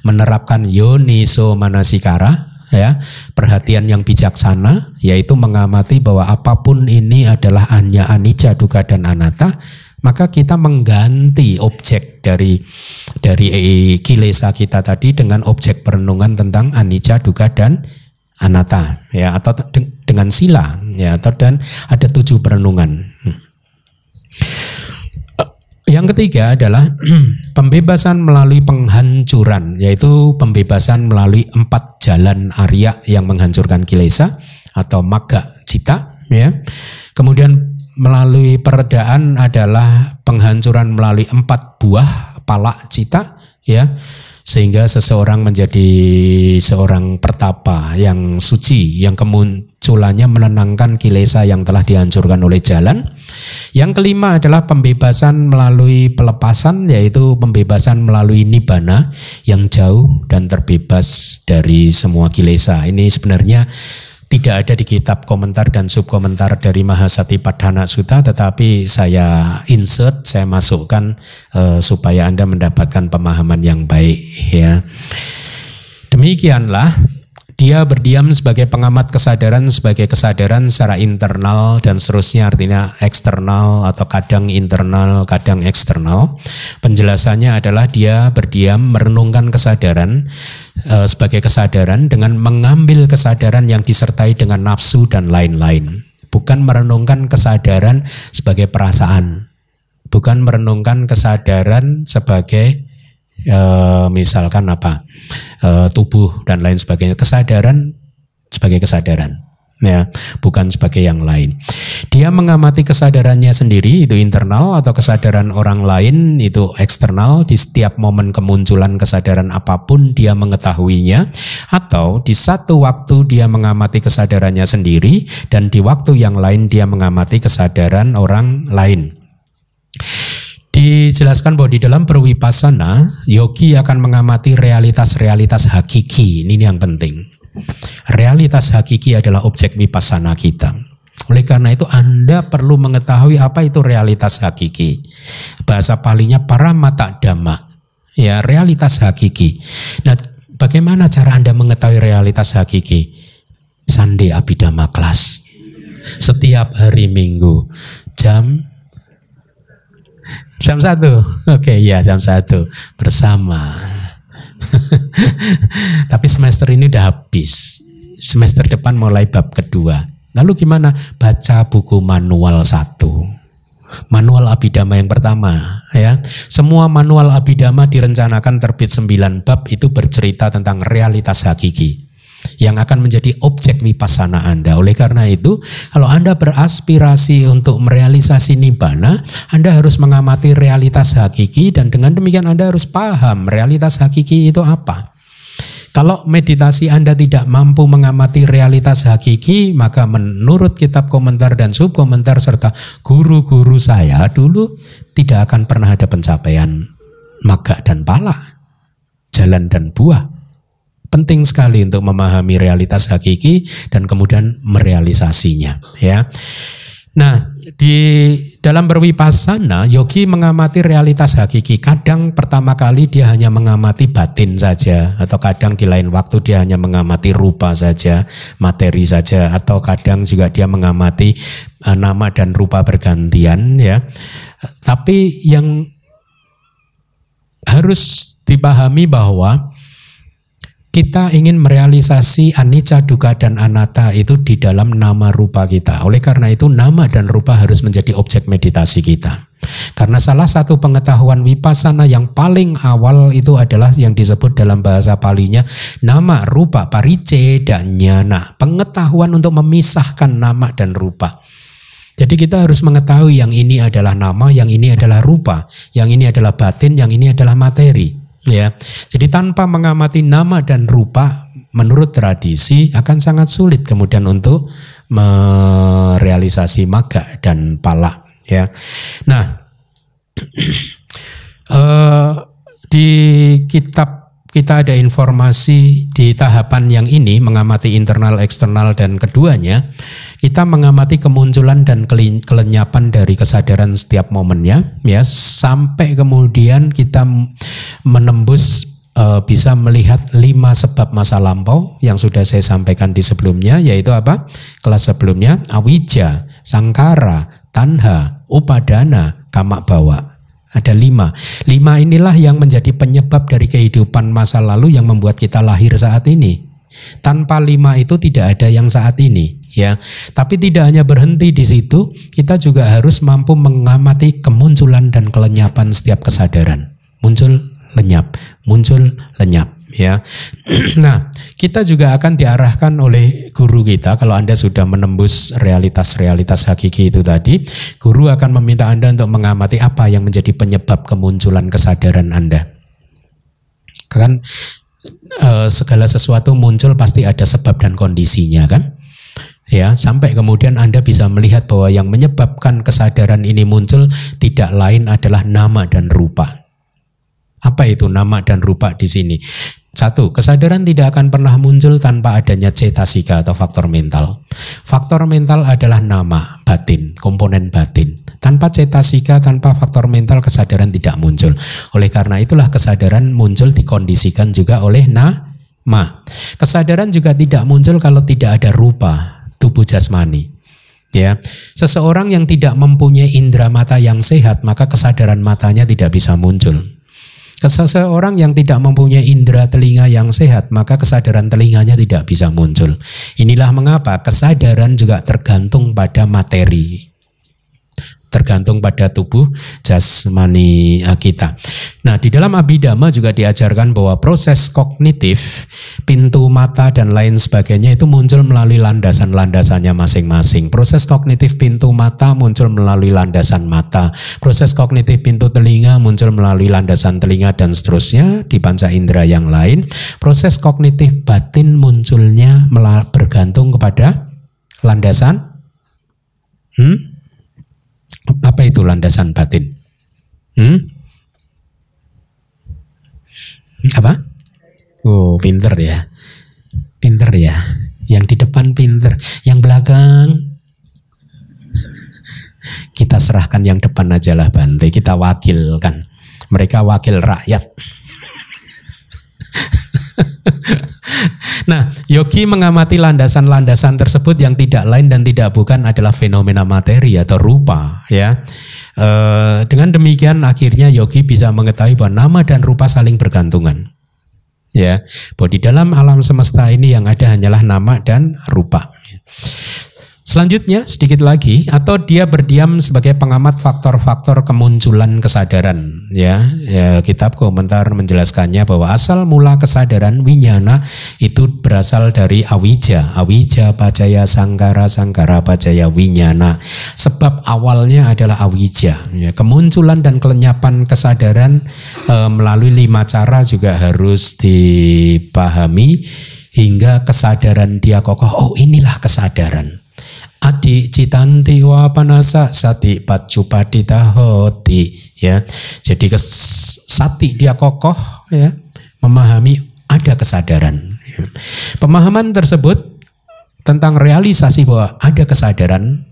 menerapkan yoniso manasikara ya perhatian yang bijaksana yaitu mengamati bahwa apapun ini adalah hanya anicca duga dan anatta maka kita mengganti objek dari dari kilesa kita tadi dengan objek perenungan tentang anicca duka dan Anata, ya atau dengan sila ya atau dan ada tujuh perenungan. Hmm. Yang ketiga adalah pembebasan melalui penghancuran, yaitu pembebasan melalui empat jalan Arya yang menghancurkan kilesa atau maga cita. Ya. Kemudian melalui peredaan adalah penghancuran melalui empat buah palak cita. Ya sehingga seseorang menjadi seorang pertapa yang suci yang kemunculannya menenangkan kilesa yang telah dihancurkan oleh jalan. Yang kelima adalah pembebasan melalui pelepasan yaitu pembebasan melalui nibana yang jauh dan terbebas dari semua kilesa. Ini sebenarnya tidak ada di kitab komentar dan subkomentar dari Mahasati Padhana Sutta tetapi saya insert saya masukkan uh, supaya Anda mendapatkan pemahaman yang baik ya. Demikianlah dia berdiam sebagai pengamat kesadaran, sebagai kesadaran secara internal dan seterusnya artinya eksternal atau kadang internal, kadang eksternal. Penjelasannya adalah dia berdiam merenungkan kesadaran e, sebagai kesadaran dengan mengambil kesadaran yang disertai dengan nafsu dan lain-lain. Bukan merenungkan kesadaran sebagai perasaan. Bukan merenungkan kesadaran sebagai e, misalkan apa e, tubuh dan lain sebagainya kesadaran sebagai kesadaran ya bukan sebagai yang lain dia mengamati kesadarannya sendiri itu internal atau kesadaran orang lain itu eksternal di setiap momen kemunculan kesadaran apapun dia mengetahuinya atau di satu waktu dia mengamati kesadarannya sendiri dan di waktu yang lain dia mengamati kesadaran orang lain Dijelaskan bahwa di dalam perwipasana, yogi akan mengamati realitas-realitas hakiki. Ini yang penting. Realitas hakiki adalah objek wipasana kita. Oleh karena itu Anda perlu mengetahui apa itu realitas hakiki. Bahasa palingnya para mata dhamma. Ya, realitas hakiki. Nah, bagaimana cara Anda mengetahui realitas hakiki? Sandi Abidama kelas. Setiap hari Minggu jam Jam satu, oke okay, ya jam satu bersama. Tapi semester ini udah habis. Semester depan mulai bab kedua. Lalu gimana? Baca buku manual satu. Manual Abidama yang pertama ya. Semua manual Abidama direncanakan terbit sembilan bab itu bercerita tentang realitas hakiki yang akan menjadi objek wipasana Anda. Oleh karena itu, kalau Anda beraspirasi untuk merealisasi nibbana, Anda harus mengamati realitas hakiki dan dengan demikian Anda harus paham realitas hakiki itu apa. Kalau meditasi Anda tidak mampu mengamati realitas hakiki, maka menurut kitab komentar dan subkomentar serta guru-guru saya dulu tidak akan pernah ada pencapaian maga dan pala, jalan dan buah, penting sekali untuk memahami realitas hakiki dan kemudian merealisasinya ya. Nah, di dalam berwipasana yogi mengamati realitas hakiki. Kadang pertama kali dia hanya mengamati batin saja atau kadang di lain waktu dia hanya mengamati rupa saja, materi saja atau kadang juga dia mengamati uh, nama dan rupa bergantian ya. Tapi yang harus dipahami bahwa kita ingin merealisasi anicca, duka dan anatta itu di dalam nama rupa kita. Oleh karena itu nama dan rupa harus menjadi objek meditasi kita. Karena salah satu pengetahuan wipasana yang paling awal itu adalah yang disebut dalam bahasa palinya nama, rupa, parice, dan nyana. Pengetahuan untuk memisahkan nama dan rupa. Jadi kita harus mengetahui yang ini adalah nama, yang ini adalah rupa, yang ini adalah batin, yang ini adalah materi. Ya, jadi tanpa mengamati nama dan rupa, menurut tradisi akan sangat sulit kemudian untuk merealisasi maga dan pala. Ya, nah eh, di kitab kita ada informasi di tahapan yang ini mengamati internal, eksternal dan keduanya, kita mengamati kemunculan dan kelenyapan dari kesadaran setiap momennya ya sampai kemudian kita menembus e, bisa melihat lima sebab masa lampau yang sudah saya sampaikan di sebelumnya yaitu apa? kelas sebelumnya awija, sangkara, tanha, upadana, kamak bawa ada lima. Lima inilah yang menjadi penyebab dari kehidupan masa lalu yang membuat kita lahir saat ini. Tanpa lima itu tidak ada yang saat ini, ya. Tapi tidak hanya berhenti di situ, kita juga harus mampu mengamati kemunculan dan kelenyapan setiap kesadaran. Muncul, lenyap, muncul, lenyap ya. nah, kita juga akan diarahkan oleh guru kita kalau Anda sudah menembus realitas-realitas hakiki itu tadi, guru akan meminta Anda untuk mengamati apa yang menjadi penyebab kemunculan kesadaran Anda. Kan e, segala sesuatu muncul pasti ada sebab dan kondisinya kan? Ya, sampai kemudian Anda bisa melihat bahwa yang menyebabkan kesadaran ini muncul tidak lain adalah nama dan rupa apa itu nama dan rupa di sini? Satu, kesadaran tidak akan pernah muncul tanpa adanya cetasika atau faktor mental. Faktor mental adalah nama batin, komponen batin. Tanpa cetasika, tanpa faktor mental, kesadaran tidak muncul. Oleh karena itulah kesadaran muncul dikondisikan juga oleh nama. Kesadaran juga tidak muncul kalau tidak ada rupa tubuh jasmani. Ya, seseorang yang tidak mempunyai indera mata yang sehat, maka kesadaran matanya tidak bisa muncul. Seseorang yang tidak mempunyai indera telinga yang sehat, maka kesadaran telinganya tidak bisa muncul. Inilah mengapa kesadaran juga tergantung pada materi tergantung pada tubuh jasmani eh, kita. Nah, di dalam abidama juga diajarkan bahwa proses kognitif, pintu mata dan lain sebagainya itu muncul melalui landasan-landasannya masing-masing. Proses kognitif pintu mata muncul melalui landasan mata. Proses kognitif pintu telinga muncul melalui landasan telinga dan seterusnya di panca indera yang lain. Proses kognitif batin munculnya bergantung kepada landasan hmm? Apa itu landasan batin? Hmm? Apa? Oh, pinter ya. Pinter ya. Yang di depan pinter, yang belakang kita serahkan yang depan aja lah Bante, kita wakilkan. Mereka wakil rakyat. nah, Yogi mengamati landasan-landasan tersebut yang tidak lain dan tidak bukan adalah fenomena materi atau rupa, ya. E, dengan demikian akhirnya Yogi bisa mengetahui bahwa nama dan rupa saling bergantungan. Ya, bahwa di dalam alam semesta ini yang ada hanyalah nama dan rupa. Selanjutnya, sedikit lagi, atau dia berdiam sebagai pengamat faktor-faktor kemunculan kesadaran. Ya, ya, kitab komentar menjelaskannya bahwa asal mula kesadaran winyana itu berasal dari awija, awija pacaya sangkara, sangkara pacaya winyana. Sebab awalnya adalah awija. Ya, kemunculan dan kelenyapan kesadaran e, melalui lima cara juga harus dipahami hingga kesadaran dia kokoh. Oh, inilah kesadaran Adi citanti panasa sati pacupati tahoti ya. Jadi kes, sati dia kokoh ya, memahami ada kesadaran. Ya. Pemahaman tersebut tentang realisasi bahwa ada kesadaran,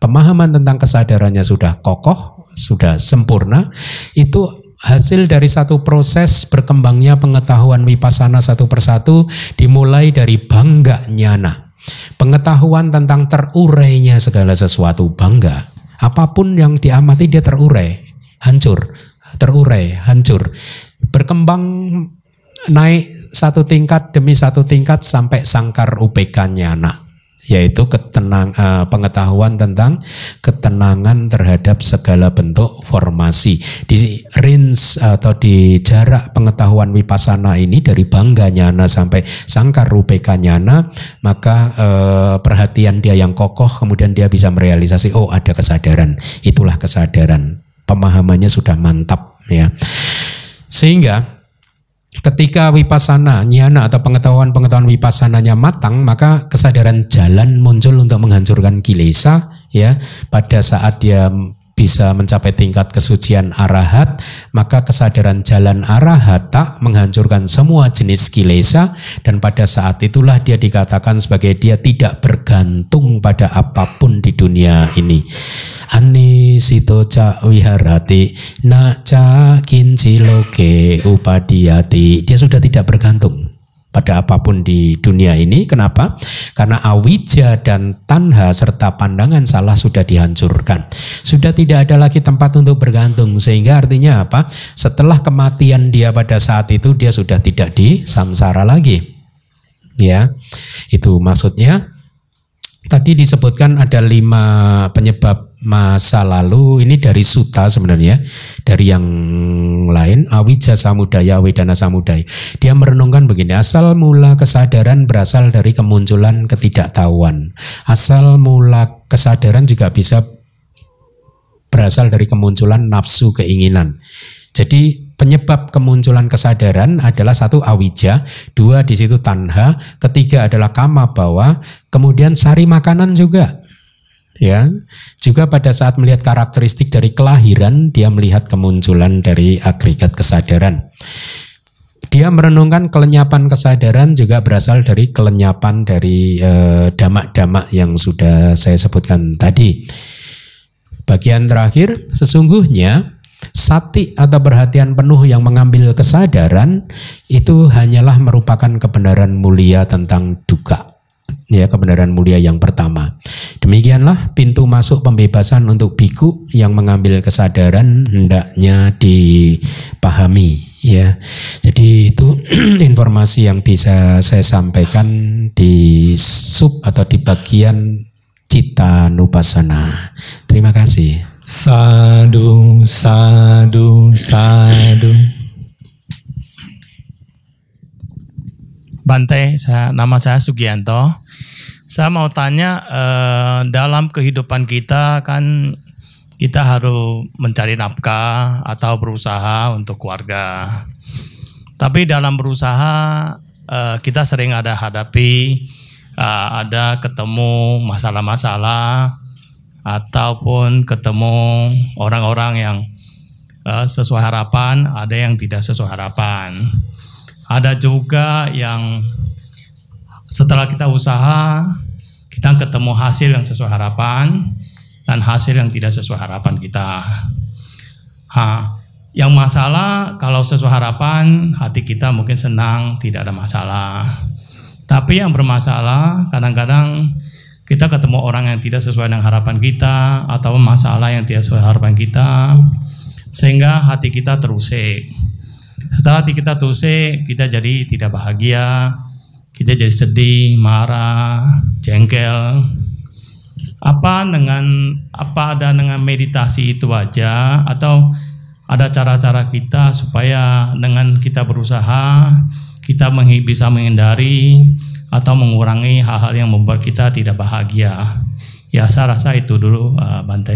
pemahaman tentang kesadarannya sudah kokoh, sudah sempurna, itu hasil dari satu proses berkembangnya pengetahuan wipasana satu persatu dimulai dari bangga nyana Pengetahuan tentang terurainya segala sesuatu bangga. Apapun yang diamati dia terurai, hancur, terurai, hancur. Berkembang naik satu tingkat demi satu tingkat sampai sangkar UPK-nya. Nah, yaitu ketenang uh, pengetahuan tentang ketenangan terhadap segala bentuk formasi. Di range atau di jarak pengetahuan wipasana ini dari bangga nyana sampai sangkar rupeka nyana, maka uh, perhatian dia yang kokoh kemudian dia bisa merealisasi oh ada kesadaran. Itulah kesadaran. Pemahamannya sudah mantap ya. Sehingga Ketika wipasana, nyana atau pengetahuan-pengetahuan wipasananya matang, maka kesadaran jalan muncul untuk menghancurkan kilesa ya. Pada saat dia bisa mencapai tingkat kesucian arahat, maka kesadaran jalan arahat tak menghancurkan semua jenis kilesa dan pada saat itulah dia dikatakan sebagai dia tidak bergantung pada apapun di dunia ini. sito ca wiharati na ca kinci loke upadiyati. Dia sudah tidak bergantung pada apapun di dunia ini. Kenapa? Karena awija dan tanha serta pandangan salah sudah dihancurkan. Sudah tidak ada lagi tempat untuk bergantung sehingga artinya apa? Setelah kematian dia pada saat itu dia sudah tidak di samsara lagi. Ya. Itu maksudnya Tadi disebutkan ada lima penyebab masa lalu. Ini dari Suta sebenarnya, dari yang lain. Awija Samudaya, Wedana Samudaya. Dia merenungkan begini, asal mula kesadaran berasal dari kemunculan ketidaktahuan. Asal mula kesadaran juga bisa berasal dari kemunculan nafsu keinginan. Jadi penyebab kemunculan kesadaran adalah satu awija, dua di situ tanha, ketiga adalah kama bawa, kemudian sari makanan juga. Ya, juga pada saat melihat karakteristik dari kelahiran, dia melihat kemunculan dari agregat kesadaran. Dia merenungkan kelenyapan kesadaran juga berasal dari kelenyapan dari damak eh, damak-damak yang sudah saya sebutkan tadi. Bagian terakhir, sesungguhnya sati atau perhatian penuh yang mengambil kesadaran itu hanyalah merupakan kebenaran mulia tentang duka ya kebenaran mulia yang pertama demikianlah pintu masuk pembebasan untuk biku yang mengambil kesadaran hendaknya dipahami ya jadi itu informasi yang bisa saya sampaikan di sub atau di bagian cita nupasana terima kasih Sadu, sadu, sadu. Bante, saya, nama saya Sugianto. Saya mau tanya, eh, dalam kehidupan kita kan kita harus mencari nafkah atau berusaha untuk keluarga. Tapi dalam berusaha eh, kita sering ada hadapi, eh, ada ketemu masalah-masalah ataupun ketemu orang-orang yang uh, sesuai harapan, ada yang tidak sesuai harapan. Ada juga yang setelah kita usaha, kita ketemu hasil yang sesuai harapan dan hasil yang tidak sesuai harapan kita. Ha, yang masalah kalau sesuai harapan, hati kita mungkin senang, tidak ada masalah. Tapi yang bermasalah kadang-kadang kita ketemu orang yang tidak sesuai dengan harapan kita atau masalah yang tidak sesuai harapan kita sehingga hati kita terusik setelah hati kita terusik kita jadi tidak bahagia kita jadi sedih marah jengkel apa dengan apa ada dengan meditasi itu aja atau ada cara-cara kita supaya dengan kita berusaha kita bisa menghindari atau mengurangi hal-hal yang membuat kita tidak bahagia. Ya, saya rasa itu dulu, uh, eh, Bante.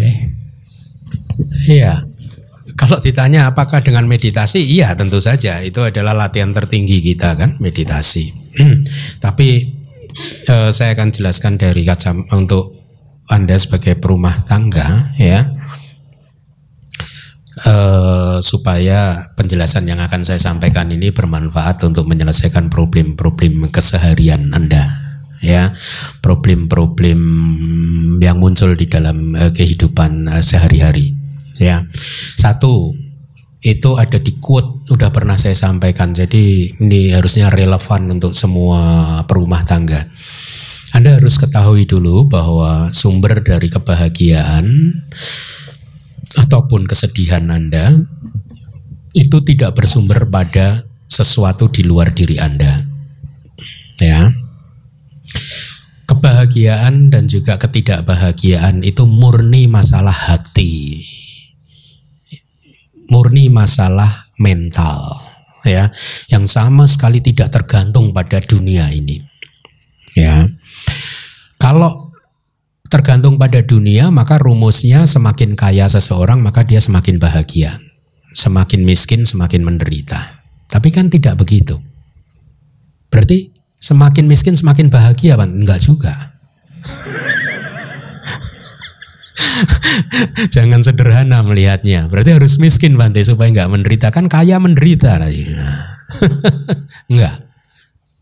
Iya. Kalau ditanya apakah dengan meditasi, iya tentu saja itu adalah latihan tertinggi kita kan, meditasi. Tapi eh, saya akan jelaskan dari kacam untuk anda sebagai perumah tangga ya Eh, supaya penjelasan yang akan saya sampaikan ini bermanfaat untuk menyelesaikan problem-problem keseharian Anda ya problem-problem yang muncul di dalam uh, kehidupan uh, sehari-hari ya satu itu ada di quote udah pernah saya sampaikan jadi ini harusnya relevan untuk semua perumah tangga Anda harus ketahui dulu bahwa sumber dari kebahagiaan ataupun kesedihan Anda itu tidak bersumber pada sesuatu di luar diri Anda. Ya. Kebahagiaan dan juga ketidakbahagiaan itu murni masalah hati. Murni masalah mental, ya, yang sama sekali tidak tergantung pada dunia ini. Ya. Kalau tergantung pada dunia, maka rumusnya semakin kaya seseorang, maka dia semakin bahagia. Semakin miskin, semakin menderita. Tapi kan tidak begitu. Berarti semakin miskin, semakin bahagia, kan Enggak juga. Jangan sederhana melihatnya. Berarti harus miskin Bante supaya nggak menderita. Kan kaya menderita. Enggak.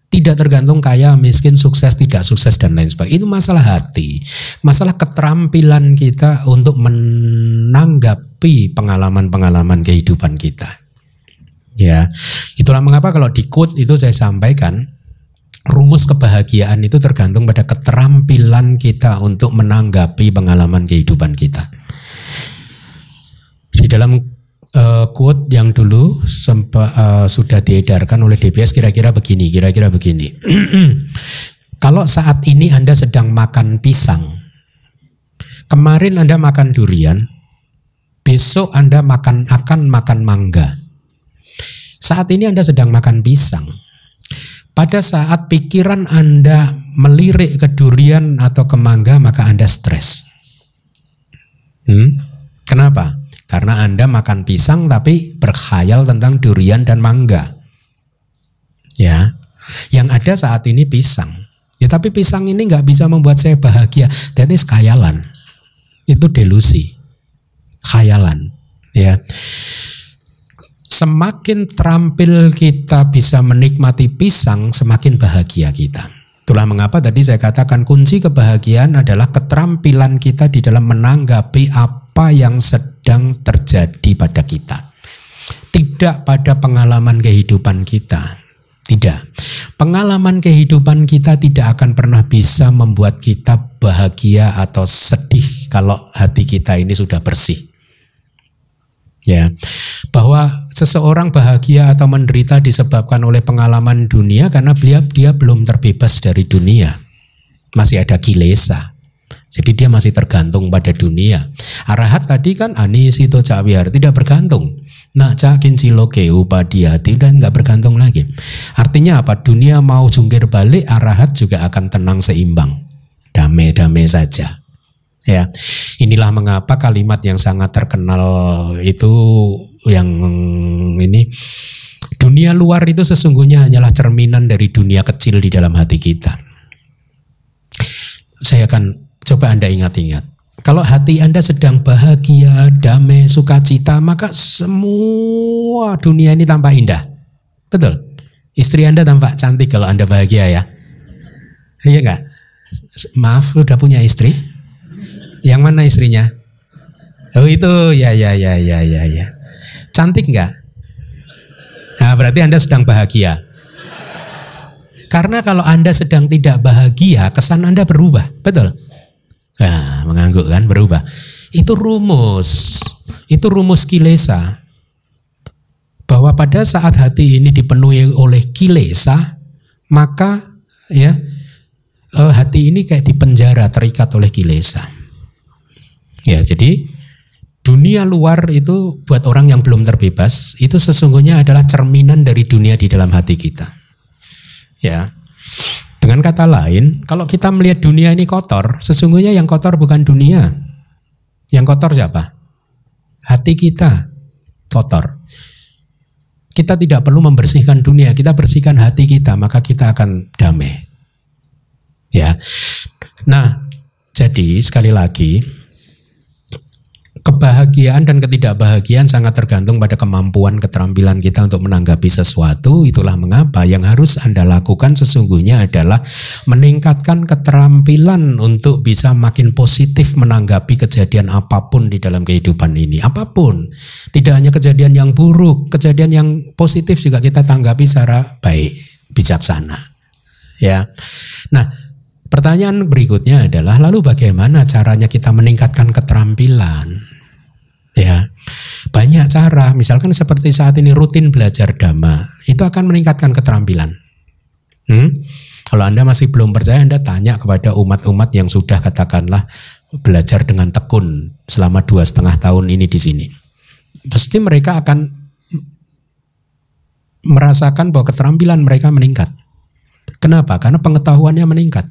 Tidak tergantung kaya, miskin, sukses, tidak sukses dan lain sebagainya. Itu masalah hati, masalah keterampilan kita untuk menanggapi pengalaman-pengalaman kehidupan kita. Ya, itulah mengapa kalau di quote itu saya sampaikan rumus kebahagiaan itu tergantung pada keterampilan kita untuk menanggapi pengalaman kehidupan kita. Di dalam uh, quote yang dulu sempa, uh, sudah diedarkan oleh DBS kira-kira begini, kira-kira begini. Kalau saat ini Anda sedang makan pisang, kemarin Anda makan durian, besok Anda makan akan makan mangga. Saat ini Anda sedang makan pisang. Pada saat pikiran Anda melirik ke durian atau ke mangga, maka Anda stres. Hmm? Kenapa? Karena Anda makan pisang tapi berkhayal tentang durian dan mangga. Ya, yang ada saat ini pisang. Ya tapi pisang ini nggak bisa membuat saya bahagia. Dan ini khayalan. Itu delusi. Khayalan. Ya. Semakin terampil kita bisa menikmati pisang, semakin bahagia kita. Itulah mengapa tadi saya katakan kunci kebahagiaan adalah keterampilan kita di dalam menanggapi apa apa yang sedang terjadi pada kita. Tidak pada pengalaman kehidupan kita. Tidak. Pengalaman kehidupan kita tidak akan pernah bisa membuat kita bahagia atau sedih kalau hati kita ini sudah bersih. Ya. Bahwa seseorang bahagia atau menderita disebabkan oleh pengalaman dunia karena beliau dia belum terbebas dari dunia. Masih ada kilesa. Jadi dia masih tergantung pada dunia. Arahat tadi kan itu cawiar tidak bergantung. Nah cakin siloke upadiyati dan nggak bergantung lagi. Artinya apa? Dunia mau jungkir balik arahat juga akan tenang seimbang. Damai-damai saja. Ya, inilah mengapa kalimat yang sangat terkenal itu yang ini dunia luar itu sesungguhnya hanyalah cerminan dari dunia kecil di dalam hati kita. Saya akan Coba Anda ingat-ingat. Kalau hati Anda sedang bahagia, damai, sukacita, maka semua dunia ini tampak indah. Betul? Istri Anda tampak cantik kalau Anda bahagia ya. Iya enggak? Maaf, udah punya istri? Yang mana istrinya? Oh itu, ya ya ya ya ya ya. Cantik enggak? Nah, berarti Anda sedang bahagia. Karena kalau Anda sedang tidak bahagia, kesan Anda berubah. Betul? Nah, mengangguk kan berubah. Itu rumus. Itu rumus kilesa. Bahwa pada saat hati ini dipenuhi oleh kilesa, maka ya eh, hati ini kayak dipenjara terikat oleh kilesa. Ya, jadi dunia luar itu buat orang yang belum terbebas itu sesungguhnya adalah cerminan dari dunia di dalam hati kita. Ya. Dengan kata lain, kalau kita melihat dunia ini kotor, sesungguhnya yang kotor bukan dunia. Yang kotor siapa? Hati kita kotor. Kita tidak perlu membersihkan dunia, kita bersihkan hati kita, maka kita akan damai. Ya. Nah, jadi sekali lagi kebahagiaan dan ketidakbahagiaan sangat tergantung pada kemampuan keterampilan kita untuk menanggapi sesuatu. Itulah mengapa yang harus Anda lakukan sesungguhnya adalah meningkatkan keterampilan untuk bisa makin positif menanggapi kejadian apapun di dalam kehidupan ini. Apapun, tidak hanya kejadian yang buruk, kejadian yang positif juga kita tanggapi secara baik, bijaksana. Ya. Nah, Pertanyaan berikutnya adalah lalu bagaimana caranya kita meningkatkan keterampilan? ya banyak cara misalkan seperti saat ini rutin belajar dhamma itu akan meningkatkan keterampilan hmm? kalau anda masih belum percaya anda tanya kepada umat-umat yang sudah katakanlah belajar dengan tekun selama dua setengah tahun ini di sini pasti mereka akan merasakan bahwa keterampilan mereka meningkat kenapa karena pengetahuannya meningkat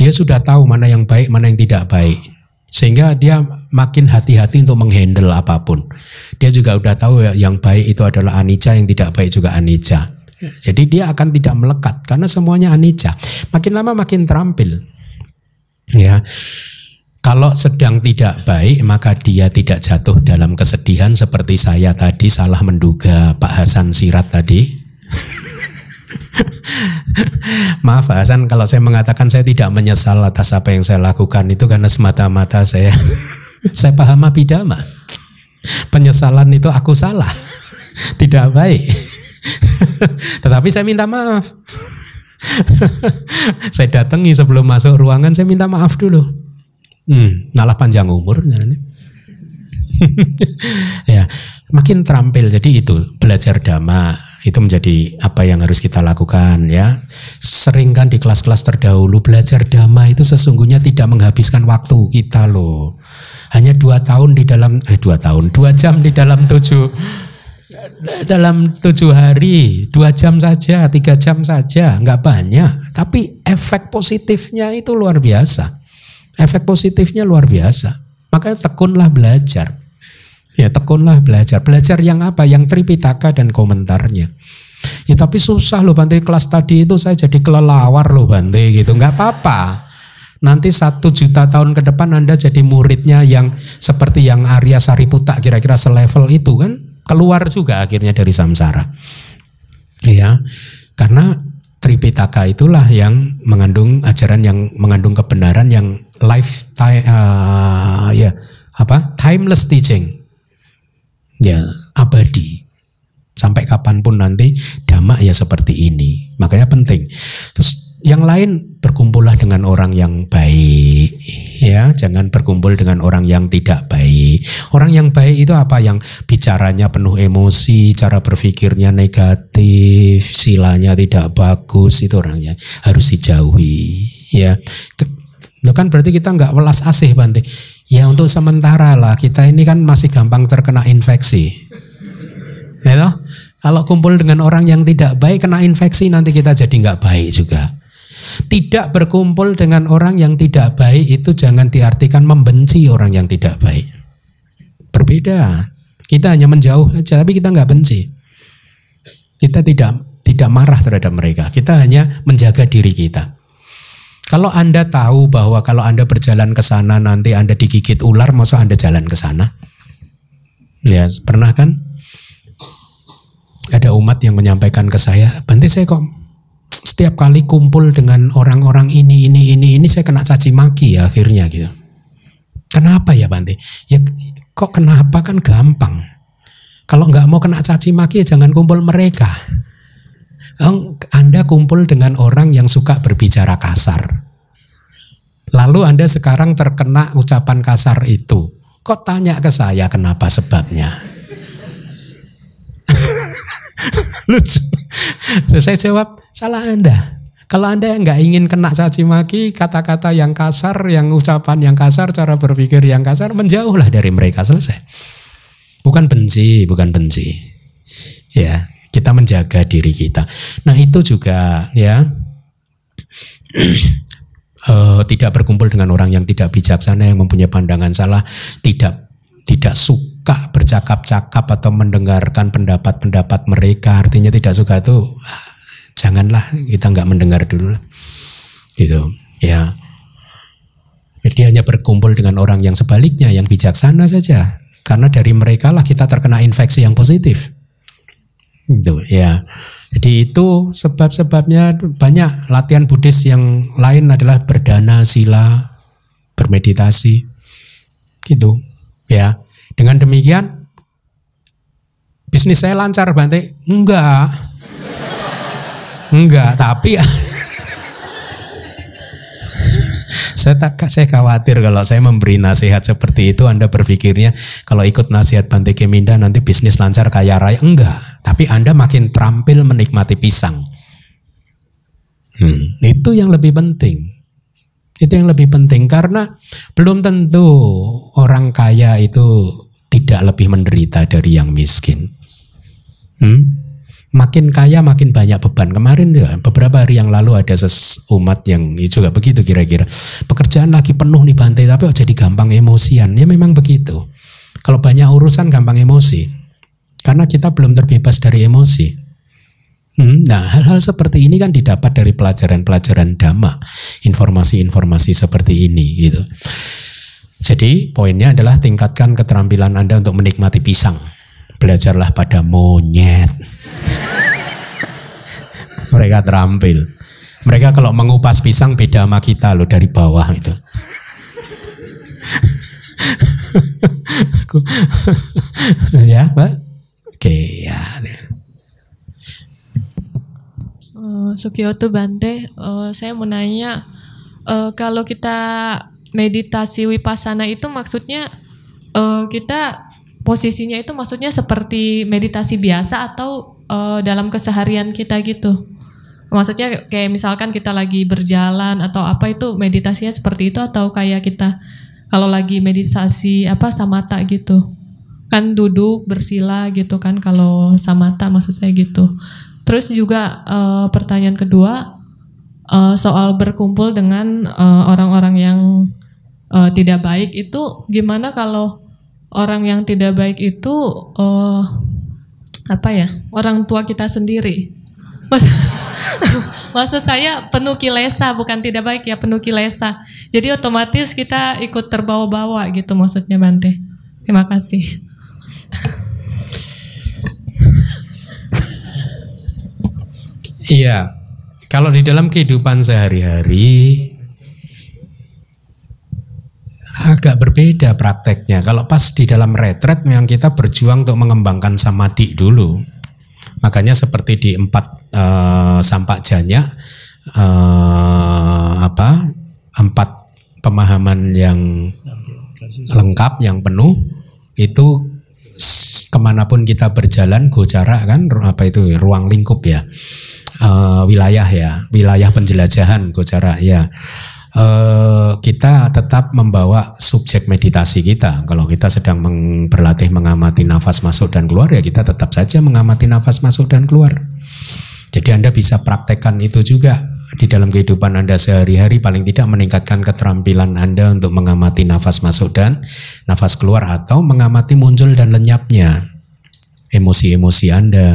dia sudah tahu mana yang baik mana yang tidak baik sehingga dia makin hati-hati untuk menghandle apapun. Dia juga udah tahu ya, yang baik itu adalah anicca, yang tidak baik juga anicca. Jadi dia akan tidak melekat karena semuanya anicca. Makin lama makin terampil. Ya. Kalau sedang tidak baik maka dia tidak jatuh dalam kesedihan seperti saya tadi salah menduga Pak Hasan Sirat tadi. Maaf Hasan kalau saya mengatakan saya tidak menyesal atas apa yang saya lakukan itu karena semata-mata saya saya paham apidama. Penyesalan itu aku salah. tidak baik. Tetapi saya minta maaf. saya datangi sebelum masuk ruangan saya minta maaf dulu. Hmm, nalah panjang umur ya makin terampil. Jadi itu belajar dhamma itu menjadi apa yang harus kita lakukan ya. Seringkan di kelas-kelas terdahulu belajar dhamma itu sesungguhnya tidak menghabiskan waktu kita loh. Hanya dua tahun di dalam eh dua tahun dua jam di dalam tujuh dalam tujuh hari dua jam saja tiga jam saja nggak banyak tapi efek positifnya itu luar biasa efek positifnya luar biasa makanya tekunlah belajar Ya tekunlah belajar. Belajar yang apa? Yang Tripitaka dan komentarnya. Ya tapi susah loh Bante kelas tadi itu saya jadi kelelawar loh Bante gitu. Nggak apa-apa. Nanti satu juta tahun ke depan Anda jadi muridnya yang seperti yang Arya Sariputa kira-kira selevel itu kan. Keluar juga akhirnya dari samsara. Ya, karena Tripitaka itulah yang mengandung ajaran yang mengandung kebenaran yang lifetime uh, ya apa timeless teaching ya abadi sampai kapanpun nanti damak ya seperti ini makanya penting terus yang lain berkumpullah dengan orang yang baik ya jangan berkumpul dengan orang yang tidak baik orang yang baik itu apa yang bicaranya penuh emosi cara berpikirnya negatif silanya tidak bagus itu orangnya harus dijauhi ya itu kan berarti kita nggak welas asih banteng Ya untuk sementara lah kita ini kan masih gampang terkena infeksi. Ya you Kalau kumpul dengan orang yang tidak baik kena infeksi nanti kita jadi nggak baik juga. Tidak berkumpul dengan orang yang tidak baik itu jangan diartikan membenci orang yang tidak baik. Berbeda. Kita hanya menjauh aja tapi kita nggak benci. Kita tidak tidak marah terhadap mereka. Kita hanya menjaga diri kita. Kalau Anda tahu bahwa kalau Anda berjalan ke sana nanti Anda digigit ular, masa Anda jalan ke sana? Ya, pernah kan? Ada umat yang menyampaikan ke saya, "Bante saya kok setiap kali kumpul dengan orang-orang ini ini ini ini saya kena caci maki ya akhirnya gitu." Kenapa ya Bante? Ya kok kenapa kan gampang. Kalau nggak mau kena caci maki jangan kumpul mereka. Anda kumpul dengan orang yang suka berbicara kasar. Lalu Anda sekarang terkena ucapan kasar itu. Kok tanya ke saya kenapa sebabnya? Lucu. Saya jawab, salah Anda. Kalau Anda yang nggak ingin kena caci kata-kata yang kasar, yang ucapan yang kasar, cara berpikir yang kasar, menjauhlah dari mereka selesai. Bukan benci, bukan benci. Ya, kita menjaga diri kita. Nah itu juga ya e, tidak berkumpul dengan orang yang tidak bijaksana yang mempunyai pandangan salah, tidak tidak suka bercakap-cakap atau mendengarkan pendapat-pendapat mereka. Artinya tidak suka itu ah, janganlah kita nggak mendengar dulu gitu ya. Jadi hanya berkumpul dengan orang yang sebaliknya yang bijaksana saja karena dari mereka lah kita terkena infeksi yang positif gitu ya jadi itu sebab-sebabnya banyak latihan Buddhis yang lain adalah berdana sila bermeditasi gitu ya dengan demikian bisnis saya lancar Bante enggak enggak tapi Saya tak saya khawatir kalau saya memberi nasihat seperti itu Anda berpikirnya kalau ikut nasihat Bante Keminda nanti bisnis lancar kaya raya enggak. Tapi Anda makin terampil menikmati pisang. Hmm, itu yang lebih penting. Itu yang lebih penting karena belum tentu orang kaya itu tidak lebih menderita dari yang miskin. Hmm? makin kaya makin banyak beban. Kemarin ya, beberapa hari yang lalu ada umat yang juga begitu kira-kira. Pekerjaan lagi penuh nih bantai tapi oh jadi gampang emosian. Ya memang begitu. Kalau banyak urusan gampang emosi. Karena kita belum terbebas dari emosi. Hmm, nah, hal-hal seperti ini kan didapat dari pelajaran-pelajaran dhamma, informasi-informasi seperti ini gitu. Jadi, poinnya adalah tingkatkan keterampilan Anda untuk menikmati pisang. Belajarlah pada monyet mereka terampil. Mereka kalau mengupas pisang beda sama kita loh dari bawah itu. ya, Pak. Oke, ya. Eh, Sukiyoto Bante, uh, saya mau nanya, uh, kalau kita meditasi wipasana itu maksudnya uh, kita posisinya itu maksudnya seperti meditasi biasa atau uh, dalam keseharian kita gitu. Maksudnya kayak misalkan kita lagi berjalan atau apa itu meditasinya seperti itu atau kayak kita kalau lagi meditasi apa samata gitu. Kan duduk bersila gitu kan kalau samata maksud saya gitu. Terus juga uh, pertanyaan kedua uh, soal berkumpul dengan orang-orang uh, yang uh, tidak baik itu gimana kalau orang yang tidak baik itu uh, apa ya orang tua kita sendiri. Maksud saya penuh kilesa bukan tidak baik ya penuh kilesa. Jadi otomatis kita ikut terbawa-bawa gitu maksudnya Bante. Terima kasih. Iya, kalau di dalam kehidupan sehari-hari agak berbeda prakteknya. Kalau pas di dalam retret memang kita berjuang untuk mengembangkan samadhi dulu. Makanya seperti di empat e, sampak janya e, eh, apa empat pemahaman yang lengkap yang penuh itu kemanapun kita berjalan gocara kan apa itu ruang lingkup ya e, wilayah ya wilayah penjelajahan gocara ya Eh, kita tetap membawa subjek meditasi kita. Kalau kita sedang berlatih mengamati nafas masuk dan keluar, ya kita tetap saja mengamati nafas masuk dan keluar. Jadi Anda bisa praktekkan itu juga di dalam kehidupan Anda sehari-hari paling tidak meningkatkan keterampilan Anda untuk mengamati nafas masuk dan nafas keluar atau mengamati muncul dan lenyapnya emosi-emosi Anda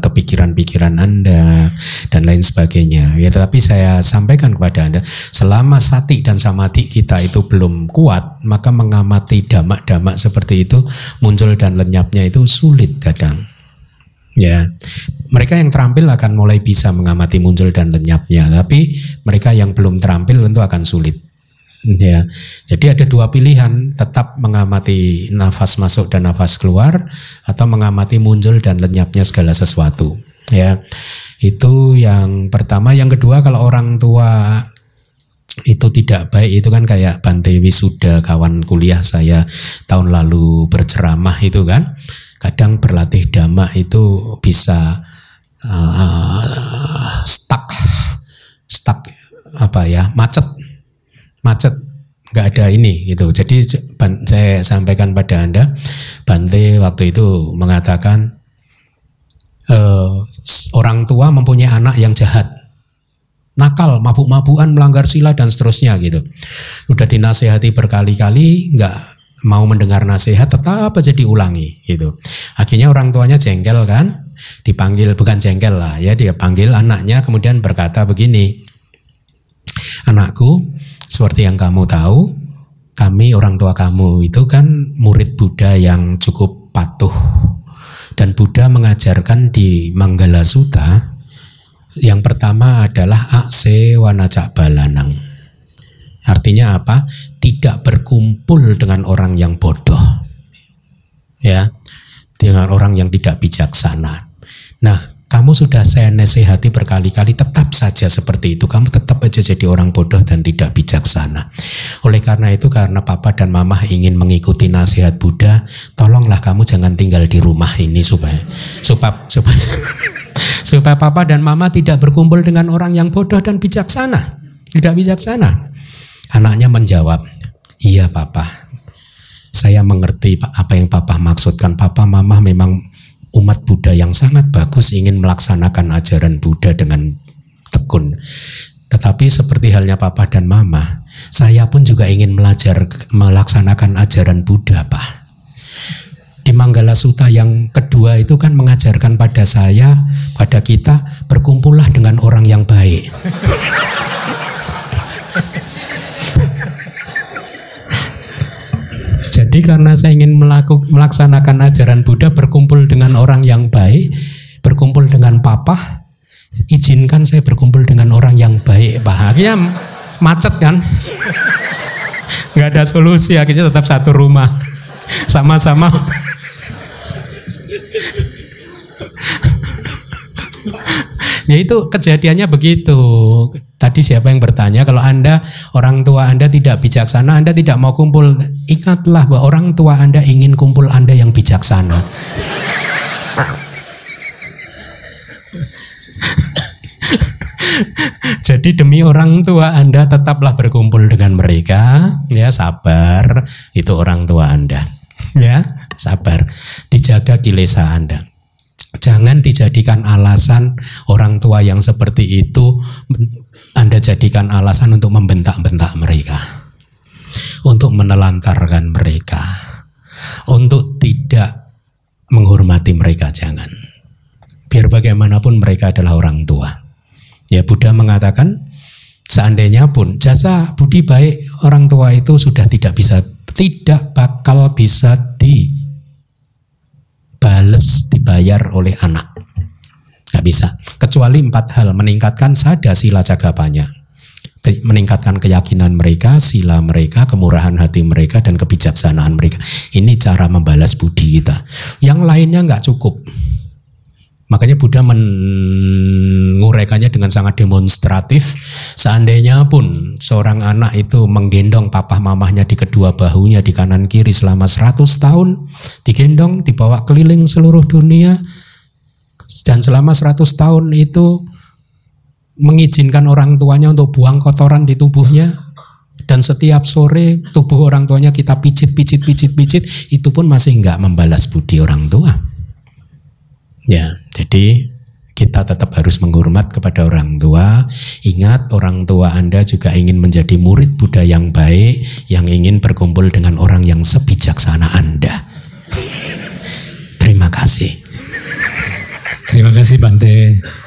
atau pikiran-pikiran Anda dan lain sebagainya. Ya, tetapi saya sampaikan kepada Anda, selama sati dan samati kita itu belum kuat, maka mengamati damak-damak seperti itu muncul dan lenyapnya itu sulit kadang. Ya, mereka yang terampil akan mulai bisa mengamati muncul dan lenyapnya, tapi mereka yang belum terampil tentu akan sulit ya. Jadi ada dua pilihan, tetap mengamati nafas masuk dan nafas keluar atau mengamati muncul dan lenyapnya segala sesuatu, ya. Itu yang pertama, yang kedua kalau orang tua itu tidak baik itu kan kayak Bante Wisuda kawan kuliah saya tahun lalu berceramah itu kan kadang berlatih dhamma itu bisa uh, stuck stuck apa ya macet macet nggak ada ini gitu. Jadi saya sampaikan pada anda, Bante waktu itu mengatakan e, orang tua mempunyai anak yang jahat, nakal, mabuk-mabukan, melanggar sila dan seterusnya gitu. Udah dinasehati berkali-kali, nggak mau mendengar nasihat tetap aja diulangi gitu. Akhirnya orang tuanya jengkel kan, dipanggil bukan jengkel lah ya, dia panggil anaknya kemudian berkata begini, anakku seperti yang kamu tahu, kami orang tua kamu itu kan murid Buddha yang cukup patuh. Dan Buddha mengajarkan di Manggala Sutta, yang pertama adalah akse wanacak balanang. Artinya apa? Tidak berkumpul dengan orang yang bodoh. Ya, dengan orang yang tidak bijaksana. Nah, kamu sudah saya nasihati berkali-kali, tetap saja seperti itu. Kamu tetap aja jadi orang bodoh dan tidak bijaksana. Oleh karena itu, karena papa dan mama ingin mengikuti nasihat Buddha, tolonglah kamu jangan tinggal di rumah ini supaya supaya supaya, supaya papa dan mama tidak berkumpul dengan orang yang bodoh dan bijaksana. Tidak bijaksana. Anaknya menjawab, "Iya, papa. Saya mengerti apa yang papa maksudkan. Papa mama memang umat Buddha yang sangat bagus ingin melaksanakan ajaran Buddha dengan tekun. Tetapi seperti halnya papa dan mama, saya pun juga ingin melajar melaksanakan ajaran Buddha, Pak. Di Manggala Suta yang kedua itu kan mengajarkan pada saya, pada kita, berkumpullah dengan orang yang baik. karena saya ingin melaku, melaksanakan ajaran Buddha berkumpul dengan orang yang baik, berkumpul dengan papa, izinkan saya berkumpul dengan orang yang baik, bahagia macet kan? nggak ada solusi, akhirnya tetap satu rumah. Sama-sama ya itu kejadiannya begitu. Tadi siapa yang bertanya kalau Anda orang tua Anda tidak bijaksana, Anda tidak mau kumpul, ingatlah bahwa orang tua Anda ingin kumpul Anda yang bijaksana. Jadi demi orang tua Anda tetaplah berkumpul dengan mereka, ya sabar, itu orang tua Anda. Ya, sabar. Dijaga kilesa Anda. Jangan dijadikan alasan orang tua yang seperti itu Anda jadikan alasan untuk membentak-bentak mereka. Untuk menelantarkan mereka. Untuk tidak menghormati mereka jangan. Biar bagaimanapun mereka adalah orang tua. Ya Buddha mengatakan seandainya pun jasa budi baik orang tua itu sudah tidak bisa tidak bakal bisa di dibales dibayar oleh anak nggak bisa kecuali empat hal meningkatkan sada sila cagapanya meningkatkan keyakinan mereka, sila mereka, kemurahan hati mereka, dan kebijaksanaan mereka. Ini cara membalas budi kita. Yang lainnya nggak cukup. Makanya Buddha menguraikannya dengan sangat demonstratif. Seandainya pun seorang anak itu menggendong papa mamahnya di kedua bahunya di kanan kiri selama 100 tahun, digendong, dibawa keliling seluruh dunia, dan selama 100 tahun itu mengizinkan orang tuanya untuk buang kotoran di tubuhnya, dan setiap sore tubuh orang tuanya kita pijit, pijit, pijit, pijit, itu pun masih nggak membalas budi orang tua ya jadi kita tetap harus menghormat kepada orang tua. Ingat orang tua Anda juga ingin menjadi murid Buddha yang baik, yang ingin berkumpul dengan orang yang sebijaksana Anda. Terima kasih. Terima kasih Bante.